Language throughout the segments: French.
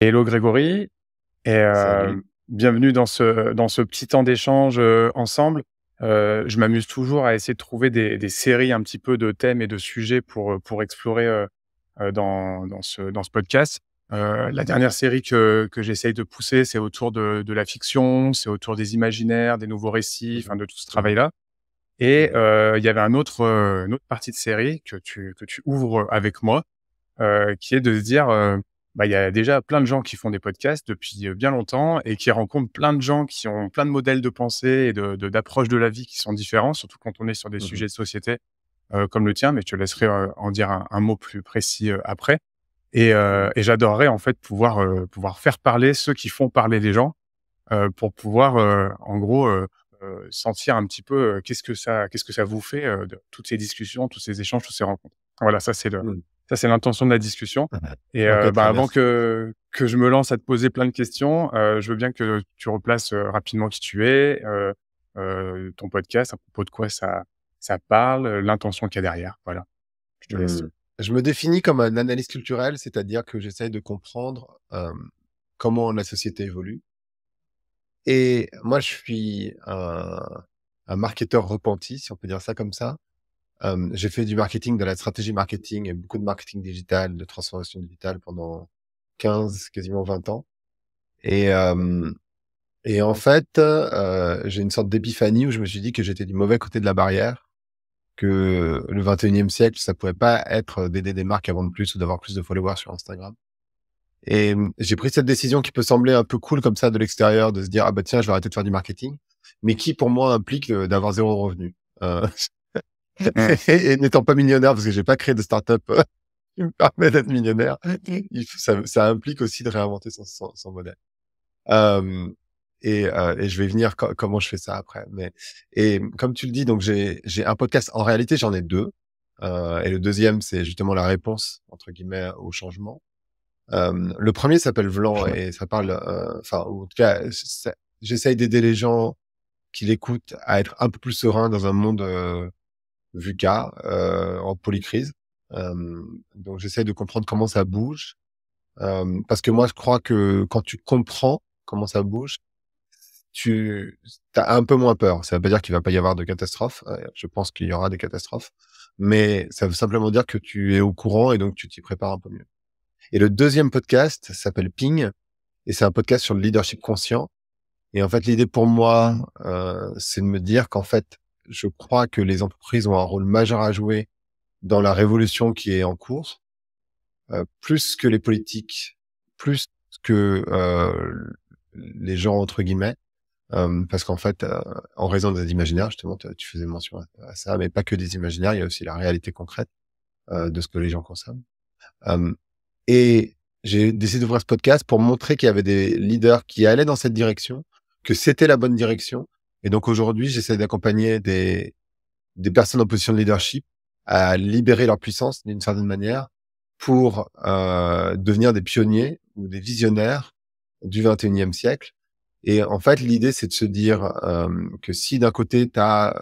Hello Grégory, et euh, bienvenue dans ce, dans ce petit temps d'échange euh, ensemble. Euh, je m'amuse toujours à essayer de trouver des, séries un petit peu de thèmes et de sujets pour, pour explorer dans, dans, ce, dans ce podcast. la dernière série que, que j'essaye de pousser, c'est autour de, la fiction, c'est autour des imaginaires, des nouveaux récits, mmh. enfin de tout ce mmh. travail-là. Et mmh. il y avait un autre, une autre partie de série que tu, que tu ouvres avec moi, qui est de se dire bah, il y a déjà plein de gens qui font des podcasts depuis euh, bien longtemps et qui rencontrent plein de gens qui ont plein de modèles de pensée et d'approches de, de, la vie qui sont différents, surtout quand on est sur des mmh sujets de société euh, comme le tien, mais je te laisserai euh, en dire un, mot plus précis après. Mmh et, j'adorerais en fait pouvoir, pouvoir faire parler ceux qui font parler les gens pour pouvoir en gros sentir un petit peu qu'est-ce que ça qu'est-ce que ça vous fait de toutes ces discussions, tous ces échanges, toutes ces rencontres. Voilà, ça c'est le, mmh. Ça, c'est l'intention de la discussion. Mhm. Et euh, bah, avant que, que je me lance à te poser plein de questions, euh, je veux bien que tu replaces euh, rapidement qui tu es, ton podcast, à propos de quoi ça, ça parle, l'intention qu'il y a derrière. Voilà. Je mmh. Je me définis comme un analyste culturel, c'est-à-dire que j'essaye de comprendre euh, comment la société évolue. Et moi, je suis un, un marketeur repenti, si on peut dire ça comme ça. Euh, j'ai fait du marketing, de la stratégie marketing, et beaucoup de marketing digital, de transformation digitale pendant 15, quasiment 20 ans. Et, euh, et en fait, euh, j'ai une sorte d'épiphanie où je me suis dit que j'étais du mauvais côté de la barrière, que le 21e siècle, ça pouvait pas être d'aider des marques à vendre plus ou d'avoir plus de followers sur Instagram. Et euh, j'ai pris cette décision qui peut sembler un peu cool comme ça de l'extérieur, de se dire, ah bah tiens, je vais arrêter de faire du marketing, mais qui pour moi implique d'avoir zéro revenu. et, n'étant pas millionnaire, parce que j'ai pas créé de start-up euh, qui me permet d'être millionnaire, ça, ça, implique aussi de réinventer son, son, modèle. Euh, et, et, je vais venir comment je fais ça après. Mais et comme tu le dis, donc j'ai j'ai un podcast. En réalité, j'en ai deux. Euh, et le deuxième, c'est justement la réponse entre guillemets au changement. Euh, le premier s'appelle Vlan et ça parle, euh, enfin en tout cas, j'essaye d'aider les gens qui l'écoutent à être un peu plus serein dans un monde euh, VUCA euh, en polycrise. Euh, donc j'essaie de comprendre comment ça bouge. Euh, parce que moi, je crois que quand tu comprends comment ça bouge, tu as un peu moins peur. Ça veut pas dire qu'il va pas y avoir de catastrophe. Je pense qu'il y aura des catastrophes. Mais ça veut simplement dire que tu es au courant et donc tu t'y prépares un peu mieux. Et le deuxième podcast s'appelle Ping. Et c'est un podcast sur le leadership conscient. Et en fait, l'idée pour moi, c'est de me dire qu'en fait, je crois que les entreprises ont un rôle majeur à jouer dans la révolution qui est en cours, euh, plus que les politiques, plus que euh, les gens entre guillemets, euh, parce qu'en fait, en raison des imaginaires, justement, tu faisais mention à, ça, mais pas que des imaginaires, il y a aussi la réalité concrète de ce que les gens consomment. et j'ai décidé d'ouvrir ce podcast pour montrer qu'il y avait des leaders qui allaient dans cette direction, que c'était la bonne direction, et donc aujourd'hui, j'essaie d'accompagner des, personnes en position de leadership à libérer leur puissance d'une certaine manière pour euh, devenir des pionniers ou des visionnaires du 21e siècle. Et en fait, l'idée, c'est de se dire euh, que si d'un côté, tu as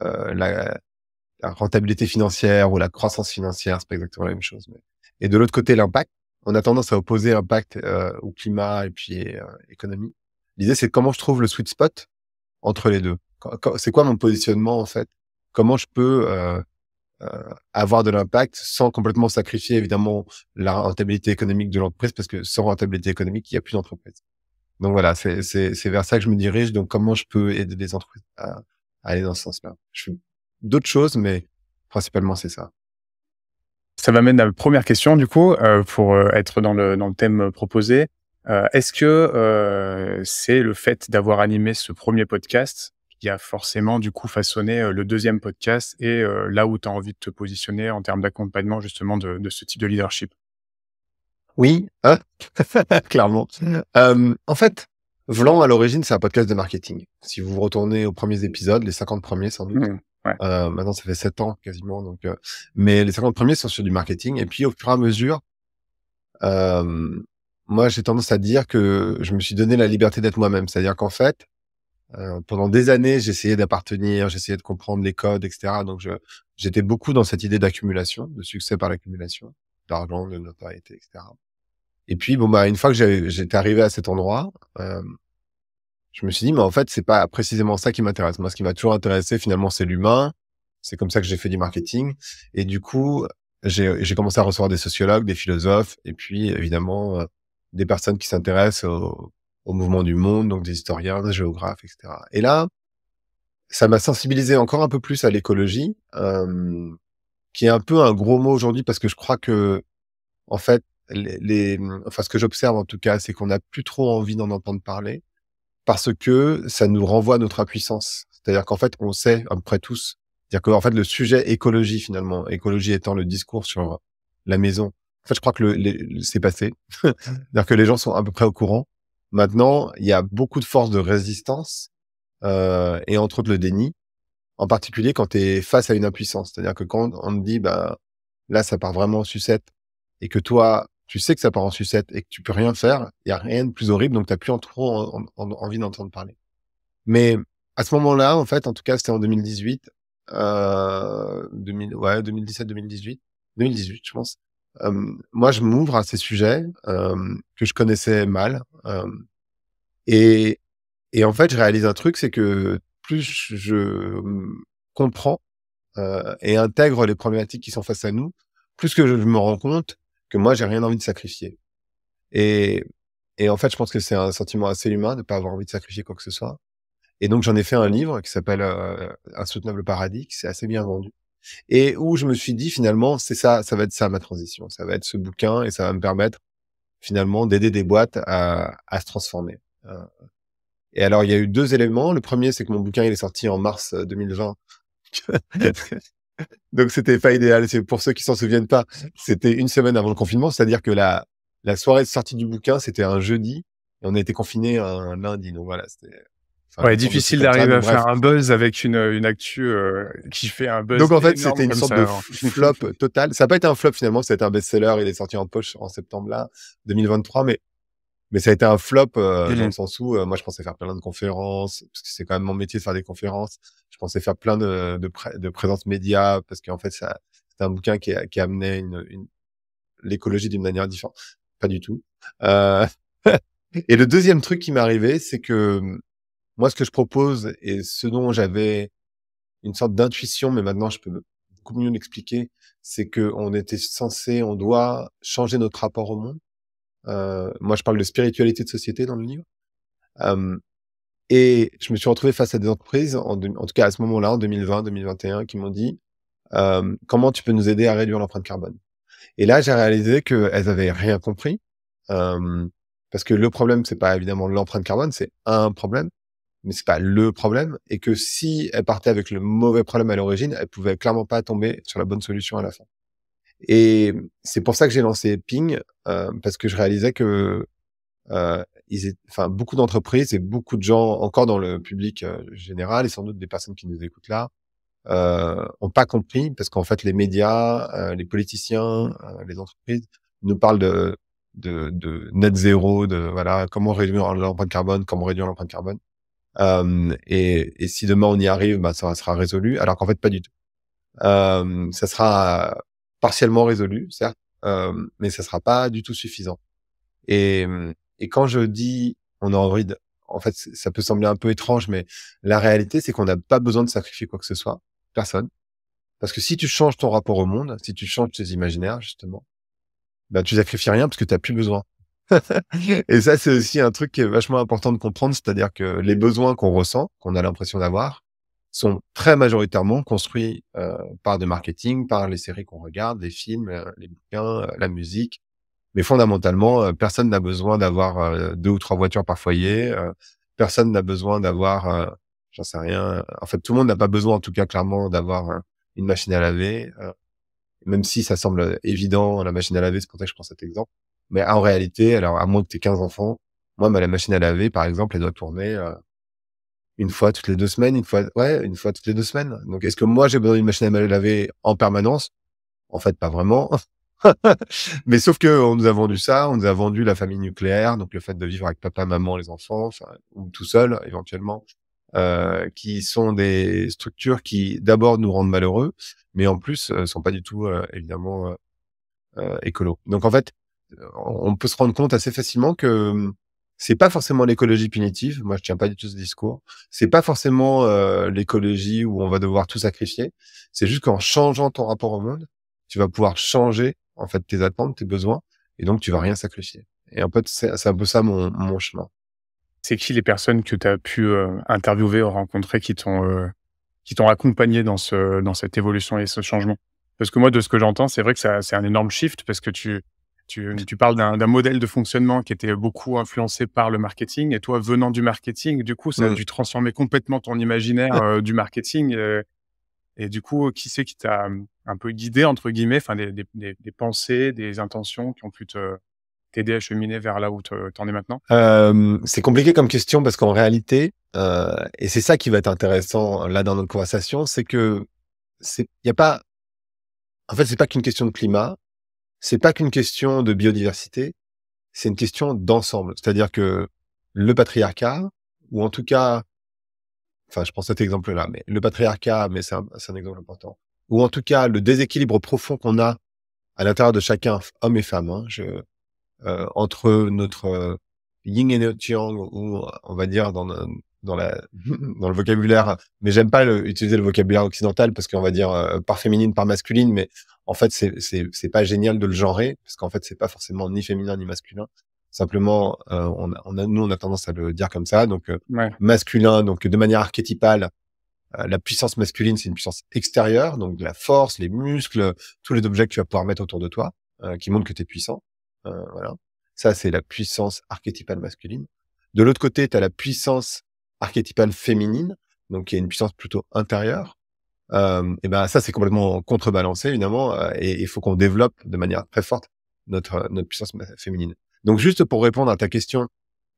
euh, la, la, rentabilité financière ou la croissance financière, c'est pas exactement la même chose, mais... et de l'autre côté, l'impact, on a tendance à opposer impact au climat et puis économie. L'idée, c'est comment je trouve le sweet spot entre les deux C'est quoi mon positionnement en fait Comment je peux euh, euh, avoir de l'impact sans complètement sacrifier évidemment la rentabilité économique de l'entreprise parce que sans rentabilité économique, il n'y a plus d'entreprise. Donc voilà, c'est vers ça que je me dirige. Donc comment je peux aider les entreprises à, aller dans ce sens-là Je fais d'autres choses, mais principalement c'est ça. Ça m'amène à la première question du coup, euh, pour euh, être dans le, dans le thème proposé. Euh, est-ce que euh, c'est le fait d'avoir animé ce premier podcast qui a forcément du coup façonné euh, le deuxième podcast et là où tu as envie de te positionner en termes d'accompagnement justement de, ce type de leadership Oui, hein? clairement. en fait, Vlan à l'origine c'est un podcast de marketing. Si vous vous retournez aux premiers épisodes, les 50 premiers sans doute. Mmh, maintenant, ça fait sept ans quasiment. Donc, mais les 50 premiers sont sur du marketing. Et puis, au fur et à mesure, moi, j'ai tendance à dire que je me suis donné la liberté d'être moi-même. C'est-à-dire qu'en fait, euh, pendant des années, j'essayais d'appartenir, j'essayais de comprendre les codes, etc. Donc, j'étais beaucoup dans cette idée d'accumulation, de succès par l'accumulation, d'argent, de notoriété, etc. Et puis, bon, bah, une fois que j'étais arrivé à cet endroit, euh, je me suis dit, mais en fait, c'est pas précisément ça qui m'intéresse. Moi, ce qui m'a toujours intéressé, finalement, c'est l'humain. C'est comme ça que j'ai fait du marketing. Et du coup, j'ai commencé à recevoir des sociologues, des philosophes, et puis, évidemment, euh, des personnes qui s'intéressent au, au, mouvement du monde, donc des historiens, des géographes, etc. Et là, ça m'a sensibilisé encore un peu plus à l'écologie, euh, qui est un peu un gros mot aujourd'hui parce que je crois que, en fait, les, enfin, ce que j'observe en tout cas, c'est qu'on n'a plus trop envie d'en entendre parler parce que ça nous renvoie à notre impuissance. C'est-à-dire qu'en fait, on sait à peu près tous. C'est-à-dire fait, le sujet écologie finalement, écologie étant le discours sur la maison, en fait, je crois que le, c'est passé. Mmh. C'est-à-dire que les gens sont à peu près au courant. Maintenant, il y a beaucoup de forces de résistance euh, et entre autres le déni, en particulier quand tu es face à une impuissance. C'est-à-dire que quand on te dit, bah, là, ça part vraiment en sucette et que toi, tu sais que ça part en sucette et que tu peux rien faire, il n'y a rien de plus horrible, donc tu n'as plus en trop envie d'entendre parler. Mais à ce moment-là, en fait, en tout cas, c'était en 2018, euh, 2000, ouais, 2017, 2018, 2018, je pense moi, je m'ouvre à ces sujets que je connaissais mal. et, et, en fait, je réalise un truc, c'est que plus je mmh, comprends et intègre les problématiques qui sont face à nous, plus que je me rends compte que moi, j'ai rien envie de sacrifier. Et, et en fait, je pense que c'est un sentiment assez humain de ne pas avoir envie de sacrifier quoi que ce soit. Et donc, j'en ai fait un livre qui s'appelle soutenable paradis, qui s'est assez bien vendu et où je me suis dit finalement c'est ça, ça va être ça ma transition, ça va être ce bouquin et ça va me permettre finalement d'aider des boîtes à, à se transformer. Hein. Et alors il y a eu deux éléments. Le premier c'est que mon bouquin il est sorti en mars 2020. Euh, Donc c'était pas idéal. C'est pour ceux qui s'en souviennent pas, c'était une semaine avant le confinement, c'est-à-dire que la la soirée de sortie du bouquin c'était un jeudi et on a été confinés un lundi. Donc voilà, c'était ouais, difficile d'arriver à faire un buzz avec une, une actu euh, qui fait un buzz. Donc en fait, c'était une sorte de hein. flop total. Ça n'a pas été un flop finalement, c'était un best-seller. Il est sorti en poche en septembre là, 2023, mais mais ça a été un flop euh, dans le sens où euh, moi je pensais faire plein de conférences parce que c'est quand même mon métier de faire des conférences. Je pensais faire plein de de, de présences médias parce qu'en fait c'est un bouquin qui, qui amenait une, une l'écologie d'une manière différente. Pas du tout. et le deuxième truc qui m'est arrivé, c'est que moi, ce que je propose et ce dont j'avais une sorte d'intuition, mais maintenant je peux beaucoup mieux l'expliquer, c'est que on était censé, on doit changer notre rapport au monde. Euh, moi, je parle de spiritualité de société dans le livre. Euh, et je me suis retrouvé face à des entreprises, en, tout cas à ce moment-là, en 2020, 2021, qui m'ont dit euh, comment tu peux nous aider à réduire l'empreinte carbone. Et là, j'ai réalisé qu'elles avaient rien compris, parce que le problème, c'est pas évidemment l'empreinte carbone, c'est un problème, mais c'est pas le problème, et que si elle partait avec le mauvais problème à l'origine, elle pouvait clairement pas tomber sur la bonne solution à la fin. Et c'est pour ça que j'ai lancé Ping, euh, parce que je réalisais que euh, enfin beaucoup d'entreprises et beaucoup de gens encore dans le public euh, général et sans doute des personnes qui nous écoutent là euh, ont pas compris parce qu'en fait les médias, euh, les politiciens, les entreprises nous parlent de, de, de net zéro, de voilà comment réduire l'empreinte carbone, comment réduire l'empreinte carbone et, si demain on y arrive, bah, ça sera résolu. Alors qu'en fait, pas du tout. ça sera partiellement résolu, certes, mais ça sera pas du tout suffisant. Et, quand je dis on a envie en fait, ça peut sembler un peu étrange, mais la réalité, c'est qu'on n'a pas besoin de sacrifier quoi que ce soit, personne. Parce que si tu changes ton rapport au monde, si tu changes tes imaginaires, justement, bah, tu sacrifies rien parce que tu n'as plus besoin. et ça, c'est aussi un truc qui est vachement important de comprendre, c'est-à-dire que les besoins qu'on ressent, qu'on a l'impression d'avoir, sont très majoritairement construits euh, par le marketing, par les séries qu'on regarde, les films, euh, les bouquins, euh, la musique. Mais fondamentalement, personne n'a besoin d'avoir deux ou trois voitures par foyer. personne n'a besoin d'avoir, j'en sais rien. En fait, tout le monde n'a pas besoin, en tout cas clairement, d'avoir une machine à laver. même si ça semble évident, la machine à laver, c'est pour que je prends cet exemple. Mais en réalité, alors, à moins que tu aies 15 enfants, moi, bah, la machine à laver, par exemple, elle doit tourner euh, une fois toutes les deux semaines, une fois, ouais, une fois toutes les deux semaines. Donc, est-ce que moi, j'ai besoin d'une machine à laver en permanence? En fait, pas vraiment. mais sauf que on nous a vendu ça, on nous a vendu la famille nucléaire, donc le fait de vivre avec papa, maman, les enfants, ou tout seul éventuellement, euh, qui sont des structures qui d'abord nous rendent malheureux, mais en plus euh, sont pas du tout euh, évidemment euh, euh, écolo. Donc en fait, on peut se rendre compte assez facilement que hum, c'est pas forcément l'écologie punitive. Moi, je tiens pas du tout ce discours. C'est pas forcément euh, l'écologie où on va devoir tout sacrifier. C'est juste qu'en changeant ton rapport au monde, tu vas pouvoir changer en fait tes attentes, tes besoins, et donc tu vas rien sacrifier. Et en fait, c'est un peu ça mon, mon chemin. C'est qui les personnes que tu as pu euh, interviewer ou rencontrer qui t'ont euh, qui t'ont accompagné dans ce dans cette évolution et ce changement Parce que moi, de ce que j'entends, c'est vrai que c'est un énorme shift parce que tu tu, parles d'un modèle de fonctionnement qui était beaucoup influencé par le marketing. Et toi, venant du marketing, du coup, ça a mm. dû transformer complètement ton imaginaire euh, du marketing. et du coup, qui c'est qui t'a hum, un peu guidé, entre guillemets, enfin, des, pensées, des intentions qui ont pu te t'aider à cheminer vers là où tu en es maintenant C'est compliqué comme question parce qu'en réalité, euh, et c'est ça qui va être intéressant euh, là dans notre conversation, c'est que il n'y a pas en fait, c'est pas qu'une question de climat, c'est pas qu'une question de biodiversité, c'est une question d'ensemble. C'est-à-dire que le patriarcat, ou en tout cas, enfin, je prends cet exemple-là, mais le patriarcat, mais c'est un, exemple important, ou en tout cas le déséquilibre profond qu'on a à l'intérieur de chacun, homme et femme, hein, je, euh, entre notre euh, yin et notre yang, ou on va dire dans, dans, la, dans le vocabulaire, mais j'aime pas utiliser le vocabulaire occidental parce qu'on va dire euh, par féminine, par masculine, mais en fait, c'est pas génial de le genrer parce qu'en fait, c'est pas forcément ni féminin ni masculin. Simplement, euh, on, a, on nous, on a tendance à le dire comme ça. Donc, euh, masculin, donc de manière archétypale, la puissance masculine, c'est une puissance extérieure, donc la force, les muscles, tous les objets que tu vas pouvoir mettre autour de toi, qui montrent que tu es puissant. voilà. Ça, c'est la puissance archétypale masculine. De l'autre côté, tu as la puissance archétypale féminine, donc qui a une puissance plutôt intérieure, euh, et ben ça c'est complètement contrebalancé évidemment, euh, et il faut qu'on développe de manière très forte notre euh, notre puissance féminine. Donc juste pour répondre à ta question,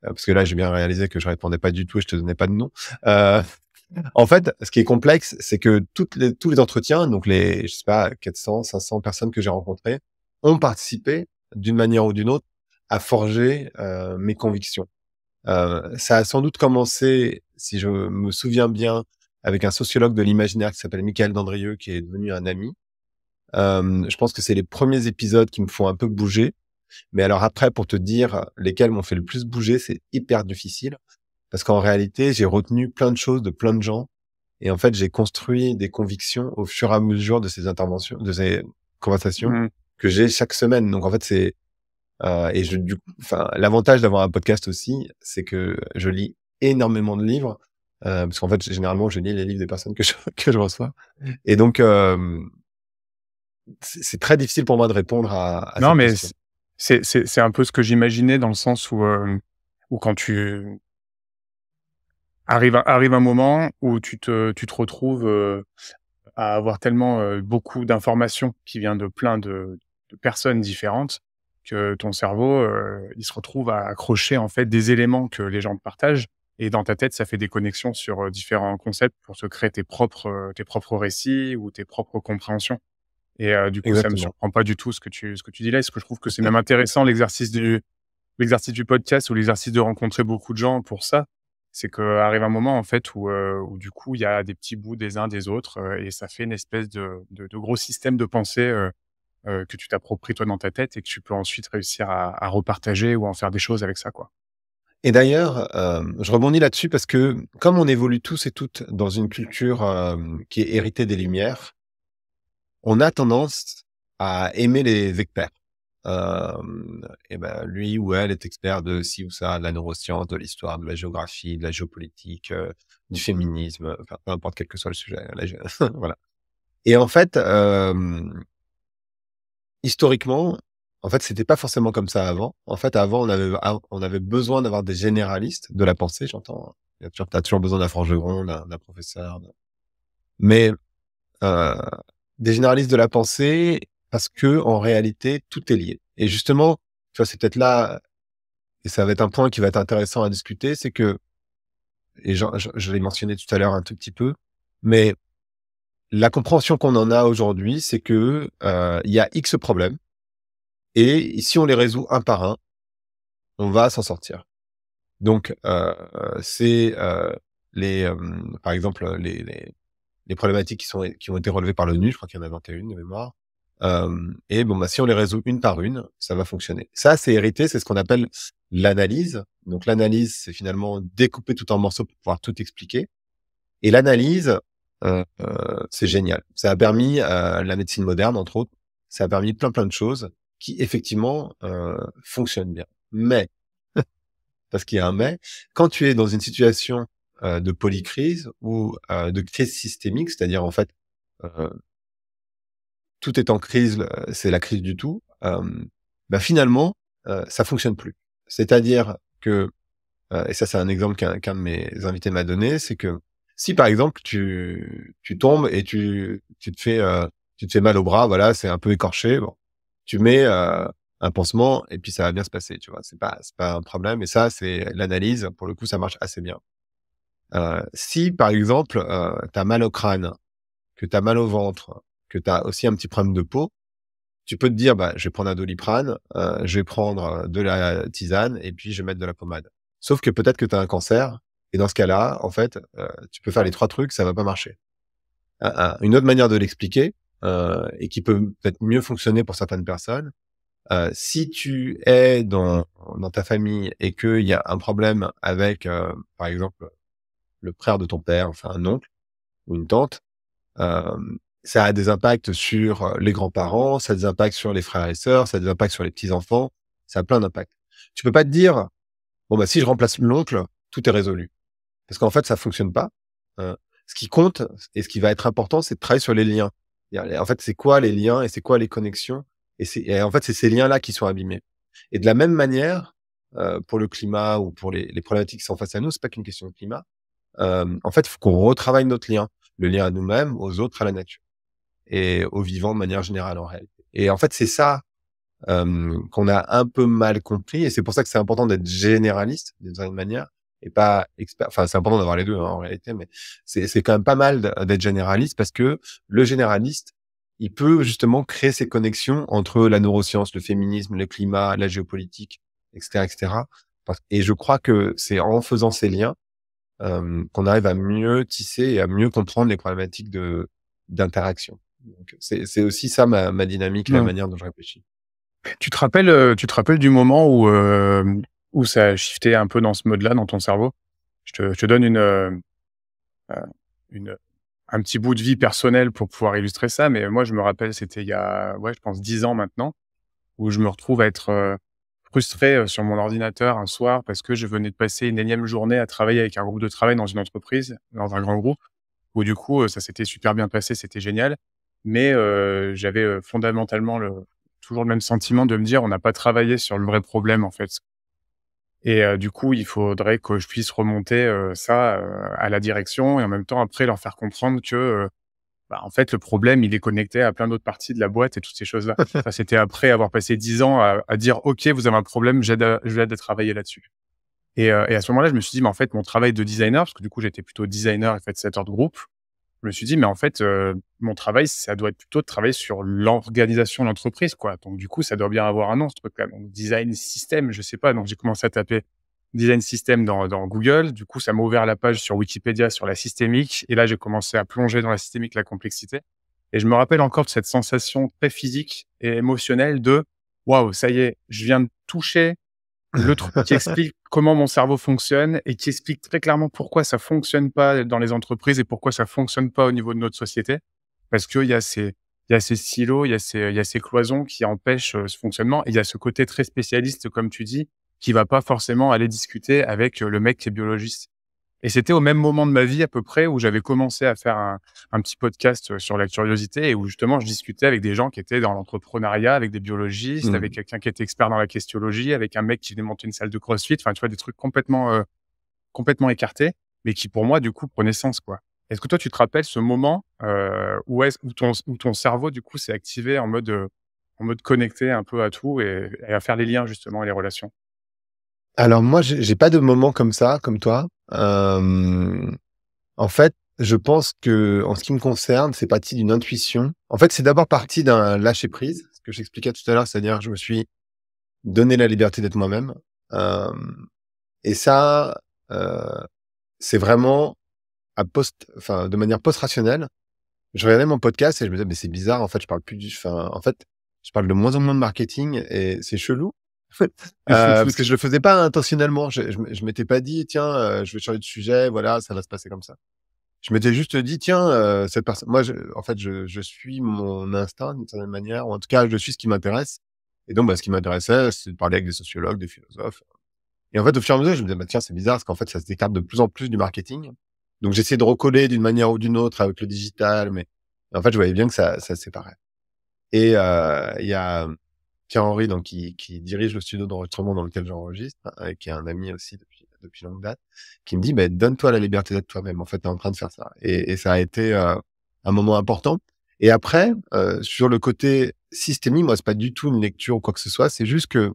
parce que là j'ai bien réalisé que je répondais pas du tout et je te donnais pas de nom. en fait, ce qui est complexe, c'est que toutes les, tous les entretiens, donc les je sais pas 400, 500 personnes que j'ai rencontrées, ont participé d'une manière ou d'une autre à forger mes convictions. Euh, ça a sans doute commencé, si je me souviens bien, avec un sociologue de l'imaginaire qui s'appelle Michael Dandrieux, qui est devenu un ami. Euh, je pense que c'est les premiers épisodes qui me font un peu bouger. Mais alors après, pour te dire lesquels m'ont fait le plus bouger, c'est hyper difficile. Parce qu'en réalité, j'ai retenu plein de choses de plein de gens. Et en fait, j'ai construit des convictions au fur et à mesure de ces interventions, de ces conversations mmh. que j'ai chaque semaine. Donc en fait, c'est euh, et je, du coup, enfin, l'avantage d'avoir un podcast aussi, c'est que je lis énormément de livres, euh, parce qu'en fait, généralement, je lis les livres des personnes que je, que je reçois. Et donc, c'est très difficile pour moi de répondre à. non, mais c'est un peu ce que j'imaginais dans le sens où, où quand tu arrive, arrive un moment où tu te, tu te retrouves à avoir tellement beaucoup d'informations qui viennent de plein de personnes différentes que ton cerveau, euh, il se retrouve à accrocher en fait des éléments que les gens partagent. Et dans ta tête, ça fait des connexions sur euh, différents concepts pour se créer tes propres, euh, tes propres récits ou tes propres compréhensions. Et du coup, ça ça me surprend pas du tout ce que tu, ce que tu dis là. Est-ce que je trouve que c'est même intéressant l'exercice du, l'exercice du podcast ou l'exercice de rencontrer beaucoup de gens pour ça c'est qu'arrive un moment en fait où, du coup il y a des petits bouts des uns des autres et ça fait une espèce de, gros système de pensée euh, que tu t'appropries toi dans ta tête et que tu peux ensuite réussir à, repartager ou en faire des choses avec ça, quoi. Et d'ailleurs, euh, je rebondis là-dessus parce que comme on évolue tous et toutes dans une culture euh, qui est héritée des Lumières, on a tendance à aimer les experts. et ben lui ou elle est expert de ci ou ça, de la neuroscience, de l'histoire, de la géographie, de la géopolitique, du féminisme, enfin, peu importe quel que soit le sujet. voilà. Et en fait, historiquement, en fait, c'était pas forcément comme ça avant. En fait, avant, on avait, on avait besoin d'avoir des généralistes de la pensée, j'entends. Tu toujours, as toujours besoin d'un forgeron, d'un professeur. Mais euh, des généralistes de la pensée, parce que en réalité, tout est lié. Et justement, tu vois, c'est peut-être là, et ça va être un point qui va être intéressant à discuter, c'est que, et je, je l'ai mentionné tout à l'heure un tout petit peu, mais la compréhension qu'on en a aujourd'hui, c'est que euh, il y a X problèmes et si on les résout un par un, on va s'en sortir. Donc euh, c'est euh, les par exemple les, problématiques qui sont qui ont été relevées par l'ONU, je crois qu'il y en a 21 de mémoire. et bon bah si on les résout une par une, ça va fonctionner. Ça c'est hérité, c'est ce qu'on appelle l'analyse. Donc l'analyse c'est finalement découper tout en morceaux pour pouvoir tout expliquer. Et l'analyse, euh, c'est génial. Ça a permis euh, la médecine moderne, entre autres, ça a permis plein plein de choses qui effectivement euh, fonctionnent bien. Mais, parce qu'il y a un mais, quand tu es dans une situation de polycrise ou de crise systémique, c'est-à-dire en fait tout est en crise, c'est la crise du tout, euh, bah, finalement euh, ça fonctionne plus. C'est-à-dire que et ça c'est un exemple qu'un de mes invités m'a donné, c'est que si par exemple tu, tu tombes et tu, tu te fais euh, tu te fais mal au bras, voilà, c'est un peu écorché, bon, tu mets euh, un pansement et puis ça va bien se passer, tu vois, c'est pas c'est pas un problème. Et ça c'est l'analyse, pour le coup ça marche assez bien. Euh, si par exemple euh, tu as mal au crâne, que tu as mal au ventre, que tu as aussi un petit problème de peau, tu peux te dire bah je vais prendre un doliprane, je vais prendre de la tisane et puis je vais mettre de la pommade. Sauf que peut-être que tu as un cancer et dans ce cas-là, en fait, euh, tu peux faire les trois trucs, ça va pas marcher. une autre manière de l'expliquer, euh, et qui peut peut-être mieux fonctionner pour certaines personnes, euh, si tu es dans, dans ta famille et qu'il y a un problème avec, euh, par exemple, le frère de ton père, enfin un oncle ou une tante, euh, ça a des impacts sur les grands-parents, ça a des impacts sur les frères et sœurs, ça a des impacts sur les petits-enfants, ça a plein d'impacts. Tu peux pas te dire, bon, bah, si je remplace l'oncle, tout est résolu. Parce qu'en fait, ça fonctionne pas. Euh, ce qui compte et ce qui va être important, c'est de travailler sur les liens. En fait, c'est quoi les liens et c'est quoi les connexions et, en fait, c'est ces liens-là qui sont abîmés. Et de la même manière, euh, pour le climat ou pour les, problématiques qui sont face à nous, c'est pas qu'une question de climat. Euh, en fait, il faut qu'on retravaille notre lien, le lien à nous-mêmes, aux autres, à la nature et aux vivants de manière générale en réalité. Et en fait, c'est ça qu'on a un peu mal compris et c'est pour ça que c'est important d'être généraliste d'une certaine manière et pas expert. Enfin, c'est important d'avoir les deux hein, en réalité, mais c'est quand même pas mal d'être généraliste parce que le généraliste, il peut justement créer ses connexions entre la neuroscience, le féminisme, le climat, la géopolitique, etc., etc. Et je crois que c'est en faisant ces liens euh, qu'on arrive à mieux tisser et à mieux comprendre les problématiques de d'interaction. C'est aussi ça ma, ma dynamique, la manière dont je réfléchis. Tu te rappelles, euh, tu te rappelles du moment où euh, où ça a shifté un peu dans ce mode-là, dans ton cerveau je te, donne une, euh, euh, une, un petit bout de vie personnelle pour pouvoir illustrer ça, mais moi, je me rappelle, c'était il y a, ouais, je pense, dix ans maintenant, où je me retrouve à être euh, frustré sur mon ordinateur un soir parce que je venais de passer une énième journée à travailler avec un groupe de travail dans une entreprise, dans un grand groupe, où du coup, ça s'était super bien passé, c'était génial, mais j'avais fondamentalement le, toujours le même sentiment de me dire, on n'a pas travaillé sur le vrai problème, en fait. Et euh, du coup, il faudrait que je puisse remonter euh, ça euh, à la direction et en même temps après leur faire comprendre que bah, en fait le problème il est connecté à plein d'autres parties de la boîte et toutes ces choses-là. ça c'était après avoir passé dix ans à, à, dire ok vous avez un problème, j'aide à, à travailler là-dessus. Et, et, à ce moment-là, je me suis dit mais en fait mon travail de designer parce que du coup j'étais plutôt designer et fait 7 heures de groupe, je me suis dit, mais en fait, euh, mon travail, ça doit être plutôt de travailler sur l'organisation de l'entreprise, quoi. Donc, du coup, ça doit bien avoir un nom, ce truc-là. Donc, design système, je sais pas. Donc, j'ai commencé à taper design system dans, dans, Google. Du coup, ça m'a ouvert la page sur Wikipédia sur la systémique. Et là, j'ai commencé à plonger dans la systémique, la complexité. Et je me rappelle encore de cette sensation très physique et émotionnelle de, waouh, ça y est, je viens de toucher le truc qui explique comment mon cerveau fonctionne et qui explique très clairement pourquoi ça fonctionne pas dans les entreprises et pourquoi ça fonctionne pas au niveau de notre société. Parce qu'il y a ces, il y ces silos, il y a ces, cloisons qui empêchent euh, ce fonctionnement et il y a ce côté très spécialiste, comme tu dis, qui va pas forcément aller discuter avec euh, le mec qui est biologiste. Et c'était au même moment de ma vie à peu près où j'avais commencé à faire un, petit podcast euh, sur la curiosité et où justement je discutais avec des gens qui étaient dans l'entrepreneuriat, avec des biologistes, mmh. avec quelqu'un qui était expert dans la questiologie, avec un mec qui venait une salle de crossfit, enfin tu vois des trucs complètement euh, complètement écartés, mais qui pour moi du coup prenaient sens quoi. Est-ce que toi tu te rappelles ce moment euh, où est où ton cerveau du coup s'est activé en mode en mode connecté un peu à tout et à faire les liens justement et les relations alors moi, j'ai pas de moment comme ça, comme toi. Euh, en fait, je pense que en ce qui me concerne, c'est parti d'une intuition. En fait, c'est d'abord parti d'un lâcher prise, ce que j'expliquais tout à l'heure, c'est-à-dire je me suis donné la liberté d'être moi-même. Euh, et ça, euh, c'est vraiment à post, enfin de manière post-rationnelle. Je regardais mon podcast et je me disais mais c'est bizarre, en fait, je parle plus du, en fait, je parle de moins en moins de marketing et c'est chelou. Euh, euh, parce que je le faisais pas intentionnellement. Je, je, m'étais pas dit, tiens, euh, je vais changer de sujet, voilà, ça va se passer comme ça. Je m'étais juste dit, tiens, cette personne, moi, en fait, je, je suis mon instinct d'une certaine manière, ou en tout cas, je suis ce qui m'intéresse. Et donc, bah, ce qui m'intéressait, c'est de parler avec des sociologues, des philosophes. Et en fait, au fur et à mesure, je me disais, bah, tiens, c'est bizarre, parce qu'en fait, ça se décarte de plus en plus du marketing. Donc, j'essayais de recoller d'une manière ou d'une autre avec le digital, mais en fait, je voyais bien que ça, ça séparait. Et il y a Pierre-Henri, donc qui, qui, dirige le studio d'enregistrement dans lequel j'enregistre, hein, et qui est un ami aussi depuis, depuis longue date, qui me dit bah, donne-toi la liberté d'être toi-même. En fait, tu es en train de faire ça. Et, et ça a été euh, un moment important. Et après, euh, sur le côté systémique, moi, c'est pas du tout une lecture ou quoi que ce soit. C'est juste que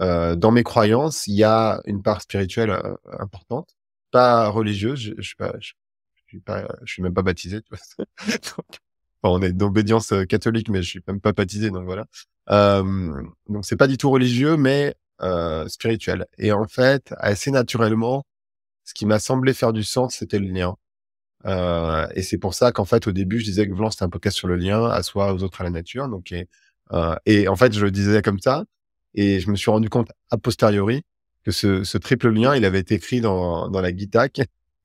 euh, dans mes croyances, il y a une part spirituelle importante, pas religieuse. Je, je, je, je, suis pas, je suis même pas baptisé. Tu vois donc, on est d'obédience euh, catholique, mais je suis même pas baptisé, donc voilà. Euh, donc c'est pas du tout religieux, mais euh, spirituel. Et en fait, assez naturellement, ce qui m'a semblé faire du sens, c'était le lien. Euh, et c'est pour ça qu'en fait, au début, je disais que Vlan, c'était un podcast sur le lien à soi, aux autres, à la nature. Donc, et, en fait, je le disais comme ça. Et je me suis rendu compte a posteriori que ce, triple lien, il avait été écrit dans, la guitare,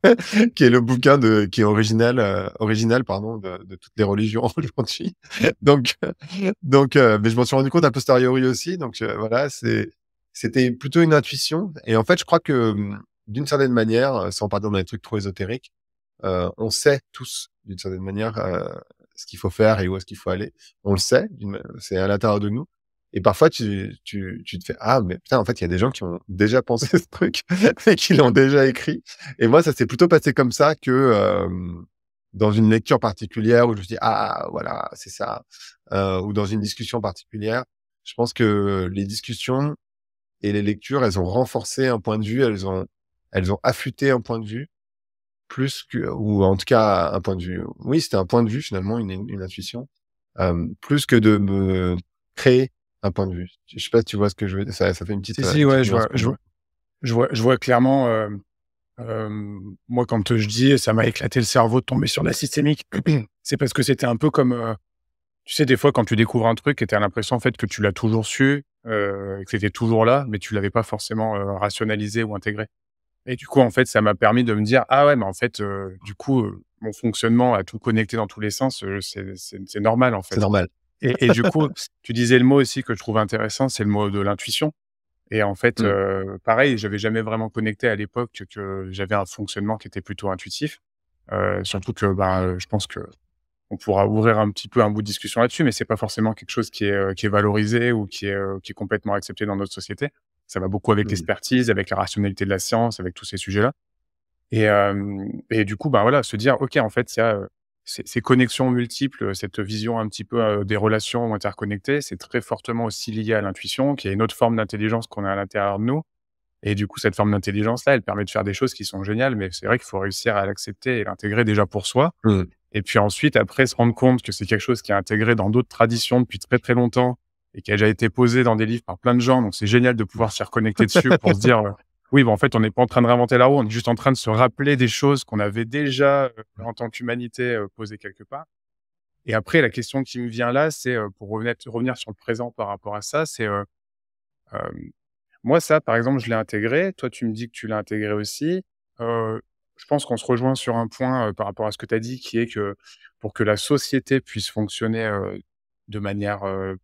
qui est le bouquin de, qui est original, euh, original pardon, de, de, toutes les religions aujourd'hui. donc, euh, donc, euh, mais je m'en suis rendu compte a posteriori aussi. Donc voilà, c'est, c'était plutôt une intuition. Et en fait, je crois que hum, d'une certaine manière, sans pardon d'un truc trop ésotériques, on sait tous d'une certaine manière ce qu'il faut faire et où est-ce qu'il faut aller. On le sait, c'est à l'intérieur de nous. Et parfois, tu, tu, tu te fais, ah, mais putain, en fait, il y a des gens qui ont déjà pensé ce truc et qui l'ont déjà écrit. Et moi, ça s'est plutôt passé comme ça que euh, dans une lecture particulière où je me dis, ah, voilà, c'est ça, euh, ou dans une discussion particulière. Je pense que les discussions et les lectures, elles ont renforcé un point de vue, elles ont, elles ont affûté un point de vue plus que, ou en tout cas un point de vue. Oui, c'était un point de vue finalement, une, une intuition, euh, plus que de me créer un point de vue. Je sais pas si tu vois ce que je veux dire. Ça, fait une petite. Si, euh, ouais, je vois, clairement. Euh, euh, moi, quand je dis ça m'a éclaté le cerveau de tomber sur la systémique, c'est parce que c'était un peu comme. tu sais, des fois, quand tu découvres un truc et tu as l'impression en fait, que tu l'as toujours su, que c'était toujours là, mais tu l'avais pas forcément rationalisé ou intégré. Et du coup, en fait, ça m'a permis de me dire Ah ouais, mais en fait, du coup, mon fonctionnement à tout connecté dans tous les sens, c'est normal en fait. C'est normal. Et, du coup, tu disais le mot aussi que je trouve intéressant, c'est le mot de l'intuition. Et en fait, mmh. euh, pareil, j'avais jamais vraiment connecté à l'époque que j'avais un fonctionnement qui était plutôt intuitif. Euh, surtout que ben, je pense que on pourra ouvrir un petit peu un bout de discussion là-dessus, mais c'est pas forcément quelque chose qui est, euh, qui est valorisé ou qui est, euh, qui est complètement accepté dans notre société. Ça va beaucoup avec mmh. l'expertise, avec la rationalité de la science, avec tous ces sujets-là. Et, et du coup, ben voilà, se dire, ok, en fait, ça ces, connexions multiples, euh, cette vision un petit peu euh, des relations interconnectées, c'est très fortement aussi lié à l'intuition, qui est une autre forme d'intelligence qu'on a à l'intérieur de nous. Et du coup, cette forme d'intelligence-là, elle permet de faire des choses qui sont géniales, mais c'est vrai qu'il faut réussir à l'accepter et l'intégrer déjà pour soi. Mmh. Et puis ensuite, après, se rendre compte que c'est quelque chose qui est intégré dans d'autres traditions depuis très très longtemps et qui a déjà été posé dans des livres par plein de gens. Donc c'est génial de pouvoir s'y reconnecter dessus pour se dire, euh, oui, bah, en fait, on n'est pas en train de réinventer la roue, on est juste en train de se rappeler des choses qu'on avait déjà, euh, mmh. en tant qu'humanité, euh, posées quelque part. Et après, la question qui me vient là, c'est euh, pour revenir, revenir, sur le présent par rapport à ça, c'est moi, ça, par exemple, je l'ai intégré. Toi, tu me dis que tu l'as intégré aussi. je pense qu'on se rejoint sur un point par rapport à ce que tu as dit, qui est que pour que la société puisse fonctionner de manière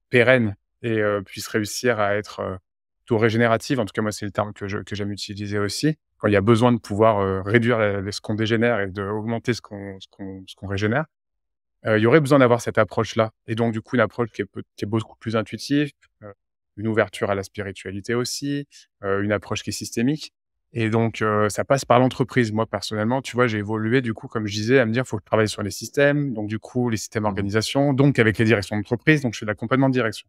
pérenne et puisse réussir à être tout régénérative, en tout cas moi c'est le terme que, j'aime utiliser aussi, quand il y a besoin de pouvoir euh, réduire ce qu'on dégénère et d'augmenter ce qu'on, ce qu'on, ce qu'on régénère, euh, il y aurait besoin d'avoir cette approche-là. Et donc du coup une approche qui est, beaucoup plus intuitive, euh, une ouverture à la spiritualité aussi, une approche qui est systémique. Et donc ça passe par l'entreprise. Moi personnellement, tu vois, j'ai évolué du coup comme je disais à me dire faut que je travaille sur les systèmes, donc du coup les systèmes mmh d'organisation, donc avec les directions d'entreprise, donc je fais de l'accompagnement de direction.